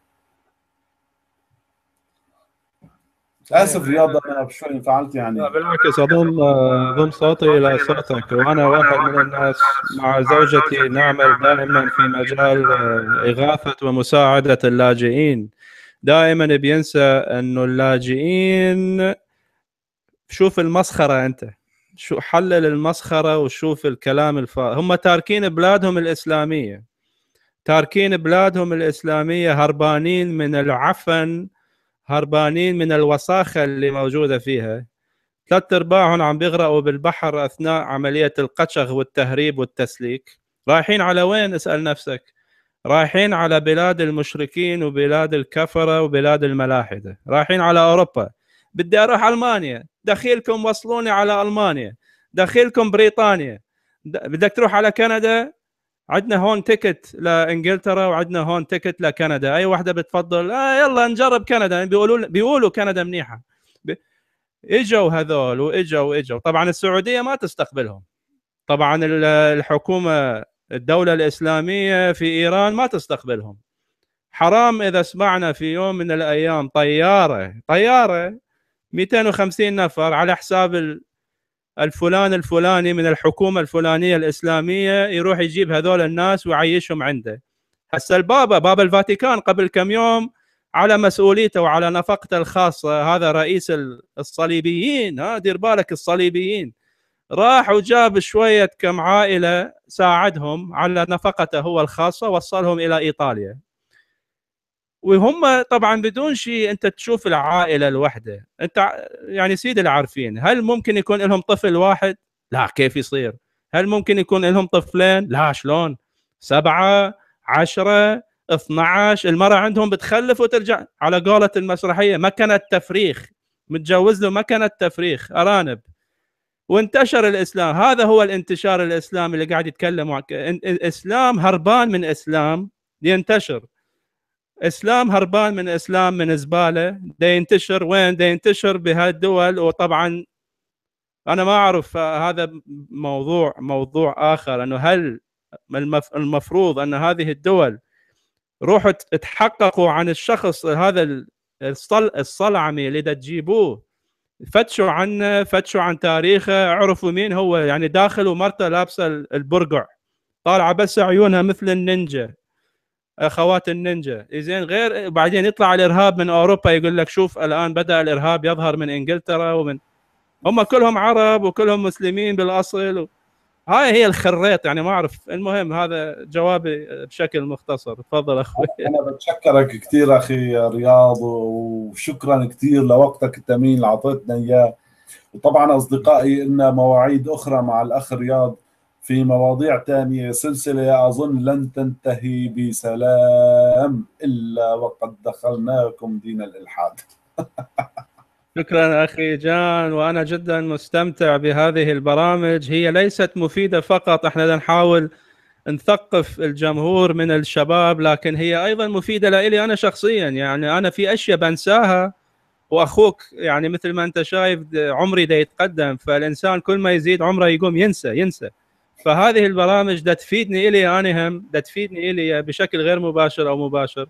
A: اسف طيب. رياض انا شوي انفعلت يعني لا
B: بالعكس اظن آه، اظن صوتي الى صوتك وانا واحد من الناس مع زوجتي نعمل دائما في مجال آه، اغاثه ومساعده اللاجئين دائما بينسى انه اللاجئين شوف المسخره انت شو حلل المسخره وشوف الكلام الفا هم تاركين بلادهم الاسلاميه تاركين بلادهم الاسلاميه هربانين من العفن هربانين من الوساخه اللي موجوده فيها ثلاث ارباعهم عم بيغرقوا بالبحر اثناء عمليه القشغ والتهريب والتسليك رايحين على وين اسال نفسك رايحين على بلاد المشركين وبلاد الكفره وبلاد الملاحده رايحين على اوروبا بدي اروح المانيا دخيلكم وصلوني على المانيا دخيلكم بريطانيا بدك تروح على كندا عندنا هون تيكت لانجلترا وعندنا هون تيكت لكندا اي واحده بتفضل آه يلا نجرب كندا بيقولوا بيقولوا كندا منيحه اجوا هذول واجوا واجوا طبعا السعوديه ما تستقبلهم طبعا الحكومه الدولة الإسلامية في إيران ما تستقبلهم حرام إذا سمعنا في يوم من الأيام طيارة طيارة 250 نفر على حساب الفلان الفلاني من الحكومة الفلانية الإسلامية يروح يجيب هذول الناس ويعيشهم عنده هسه البابا بابا الفاتيكان قبل كم يوم على مسؤوليته وعلى نفقته الخاصه هذا رئيس الصليبيين ها دير بالك الصليبيين راح وجاب شويه كم عائله ساعدهم على نفقته هو الخاصه وصلهم الى ايطاليا وهم طبعا بدون شيء انت تشوف العائله الوحده انت يعني سيد العارفين هل ممكن يكون لهم طفل واحد لا كيف يصير هل ممكن يكون لهم طفلين لا شلون سبعه عشرة 12 المرأة عندهم بتخلف وترجع على قولة المسرحية مكنة تفريخ متجوز له مكنة تفريخ أرانب وانتشر الاسلام هذا هو الانتشار الاسلامي اللي قاعد يتكلم معك الاسلام هربان من اسلام ينتشر اسلام هربان من اسلام من زباله دا ينتشر وين دا ينتشر بهالدول وطبعا انا ما اعرف هذا موضوع موضوع اخر انه هل المفروض ان هذه الدول روحوا تحققوا عن الشخص هذا الصلعمي اللي تجيبوه فتشوا عنه فتشوا عن تاريخه عرفوا مين هو يعني داخل ومرته لابسه البرقع طالعه بس عيونها مثل النينجا اخوات النينجا زين غير بعدين يطلع الارهاب من اوروبا يقول لك شوف الان بدا الارهاب يظهر من انجلترا ومن هم كلهم عرب وكلهم مسلمين بالاصل و... هاي هي الخريطه يعني ما اعرف المهم هذا جوابي بشكل مختصر تفضل اخوي انا
A: بتشكرك كثير اخي رياض وشكرا كثير لوقتك الثمين اللي اعطيتنا اياه وطبعا اصدقائي لنا مواعيد اخرى مع الاخ رياض في مواضيع ثانيه سلسله اظن لن تنتهي بسلام الا وقد دخلناكم دين الالحاد
B: شكرا اخي جان وانا جدا مستمتع بهذه البرامج هي ليست مفيده فقط احنا نحاول نثقف الجمهور من الشباب لكن هي ايضا مفيده لإلي انا شخصيا يعني انا في اشياء بنساها واخوك يعني مثل ما انت شايف عمري دا يتقدم فالانسان كل ما يزيد عمره يقوم ينسى ينسى فهذه البرامج دا تفيدني الي انا هم دا تفيدني الي بشكل غير مباشر او مباشر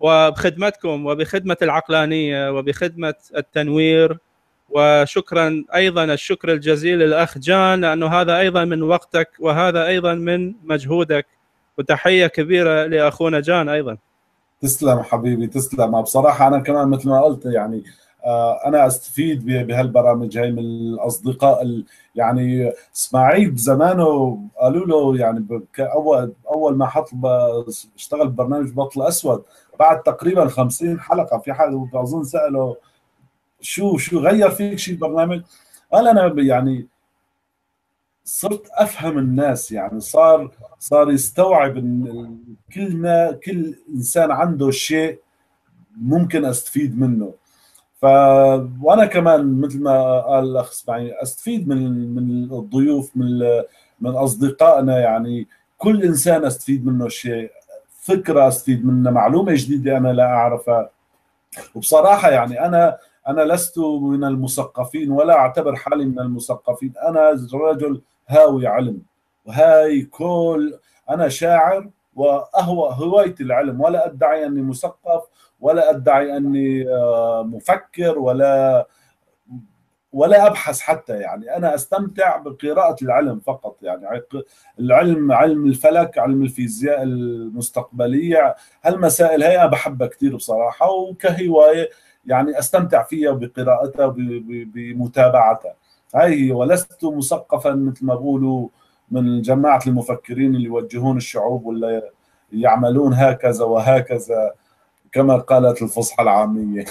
B: وبخدمتكم وبخدمة العقلانية وبخدمة التنوير وشكرا أيضا الشكر الجزيل للأخ جان لأنه هذا أيضا من وقتك وهذا أيضا من مجهودك وتحية كبيرة لأخونا جان أيضا
A: تسلم حبيبي تسلم بصراحة أنا كمان مثل ما قلت يعني آه، انا استفيد بهالبرامج هاي من الاصدقاء يعني اسماعيل بزمانه قالوا له يعني اول اول ما حط اشتغل ببرنامج بطل اسود بعد تقريبا 50 حلقه في حد اظن ساله شو شو غير فيك شيء البرنامج؟ قال انا يعني صرت افهم الناس يعني صار صار يستوعب ان كل ما كل انسان عنده شيء ممكن استفيد منه ف وانا كمان مثل ما قال الاخ اسماعيل استفيد من من الضيوف من من اصدقائنا يعني كل انسان استفيد منه شيء فكره استفيد منها معلومه جديده انا لا اعرفها وبصراحه يعني انا انا لست من المثقفين ولا اعتبر حالي من المثقفين انا رجل هاوي علم وهاي كل انا شاعر واهوى هوايتي العلم ولا ادعي اني مثقف ولا ادعي اني آه، مفكر ولا ولا ابحث حتى يعني انا استمتع بقراءه العلم فقط يعني العلم علم الفلك علم الفيزياء المستقبليه هالمسائل هي بحبها كثير بصراحه وكهوايه يعني استمتع فيها بقراءتها بمتابعتها هاي هي ولست مثقفا مثل ما بقولوا من جماعه المفكرين اللي يوجهون الشعوب ولا يعملون هكذا وهكذا كما قالت الفصحى العاميه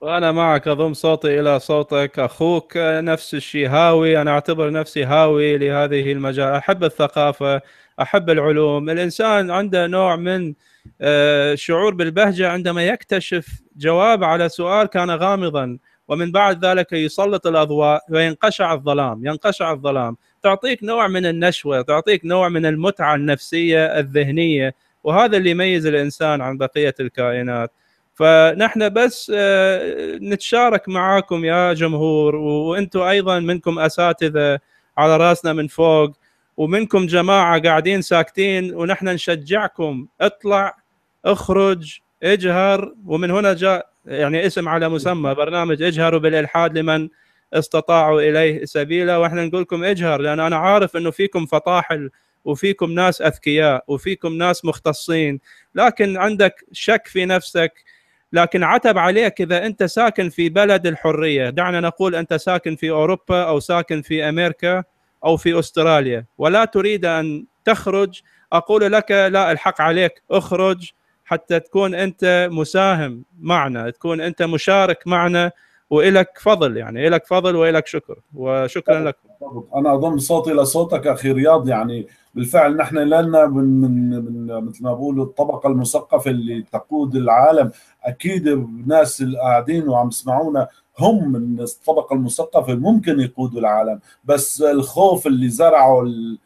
B: وانا معك اضم صوتي الى صوتك اخوك نفس الشيء هاوي انا اعتبر نفسي هاوي لهذه المجال احب الثقافه احب العلوم الانسان عنده نوع من آه، شعور بالبهجه عندما يكتشف جواب على سؤال كان غامضا ومن بعد ذلك يسلط الاضواء وينقشع الظلام ينقشع الظلام تعطيك نوع من النشوه تعطيك نوع من المتعه النفسيه الذهنيه وهذا اللي يميز الانسان عن بقيه الكائنات فنحن بس آه، نتشارك معاكم يا جمهور وانتم ايضا منكم اساتذه على راسنا من فوق ومنكم جماعه قاعدين ساكتين ونحن نشجعكم اطلع اخرج اجهر ومن هنا جاء يعني اسم على مسمى برنامج اجهروا بالالحاد لمن استطاعوا اليه سبيلا واحنا نقول لكم اجهر لان انا عارف انه فيكم فطاحل وفيكم ناس اذكياء وفيكم ناس مختصين لكن عندك شك في نفسك لكن عتب عليك اذا انت ساكن في بلد الحريه دعنا نقول انت ساكن في اوروبا او ساكن في امريكا او في استراليا ولا تريد ان تخرج اقول لك لا الحق عليك اخرج حتى تكون انت مساهم معنا تكون انت مشارك معنا والك فضل يعني الك فضل والك شكر وشكرا لكم
A: انا اظن صوتي لصوتك اخي رياض يعني بالفعل نحن لنا من, من, من مثل ما بقولوا الطبقه المثقفه اللي تقود العالم اكيد الناس اللي قاعدين وعم يسمعونا هم من الطبقه المثقفه ممكن يقودوا العالم بس الخوف اللي زرعه ال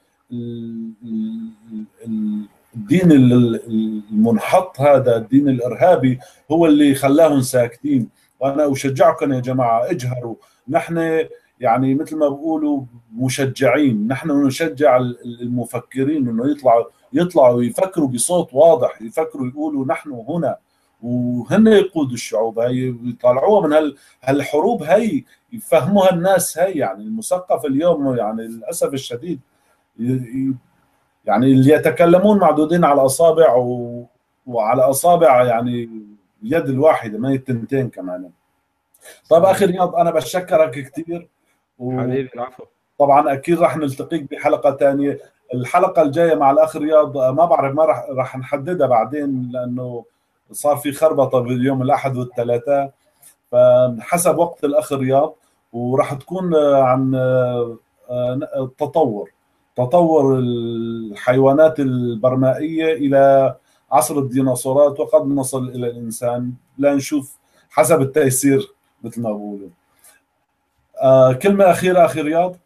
A: الدين المنحط هذا الدين الارهابي هو اللي خلاهم ساكتين وانا اشجعكم يا جماعه اجهروا نحن يعني مثل ما بقولوا مشجعين نحن نشجع المفكرين انه يطلعوا يطلعوا يفكروا بصوت واضح يفكروا يقولوا نحن هنا وهن يقودوا الشعوب هي يطلعوها من هال هالحروب هي يفهموها الناس هي يعني المثقف اليوم يعني للاسف الشديد يعني اللي يتكلمون معدودين على الاصابع و... وعلى اصابع يعني اليد الواحده ما هي التنتين كمان طيب اخي رياض انا بشكرك كثير و... حبيبي العفو طبعا اكيد راح نلتقيك بحلقه ثانيه الحلقه الجايه مع الاخ رياض آه، ما بعرف ما راح راح نحددها بعدين لانه صار في خربطه باليوم الاحد والثلاثاء فحسب وقت الاخ رياض وراح تكون آه، عن التطور آه، تطور الحيوانات البرمائيه الى عصر الديناصورات وقد نصل الى الانسان لا نشوف حسب التيسير مثل ما بقولوا آه، كلمه اخيره اخي رياض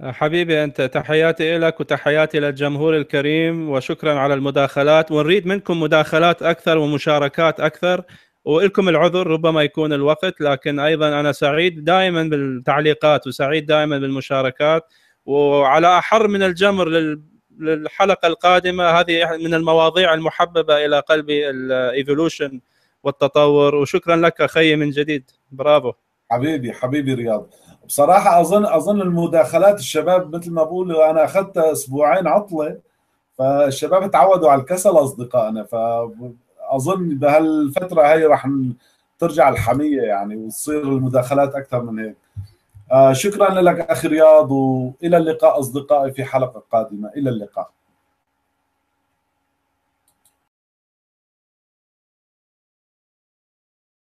B: آه، حبيبي انت تحياتي لك وتحياتي للجمهور الكريم وشكرا على المداخلات ونريد منكم مداخلات اكثر ومشاركات اكثر ولكم العذر ربما يكون الوقت لكن ايضا انا سعيد دائما بالتعليقات وسعيد دائما بالمشاركات وعلى احر من الجمر لل... للحلقه القادمه هذه من المواضيع المحببه الى قلبي الايفولوشن والتطور وشكرا لك اخي من جديد برافو حبيبي حبيبي رياض بصراحه
A: اظن اظن المداخلات الشباب مثل ما بقول انا اخذت اسبوعين عطله فالشباب تعودوا على الكسل اصدقائنا فاظن بهالفتره هي رح ترجع الحميه يعني وتصير المداخلات اكثر من هيك آه، شكرا لك اخي رياض والى اللقاء اصدقائي في حلقه قادمه الى اللقاء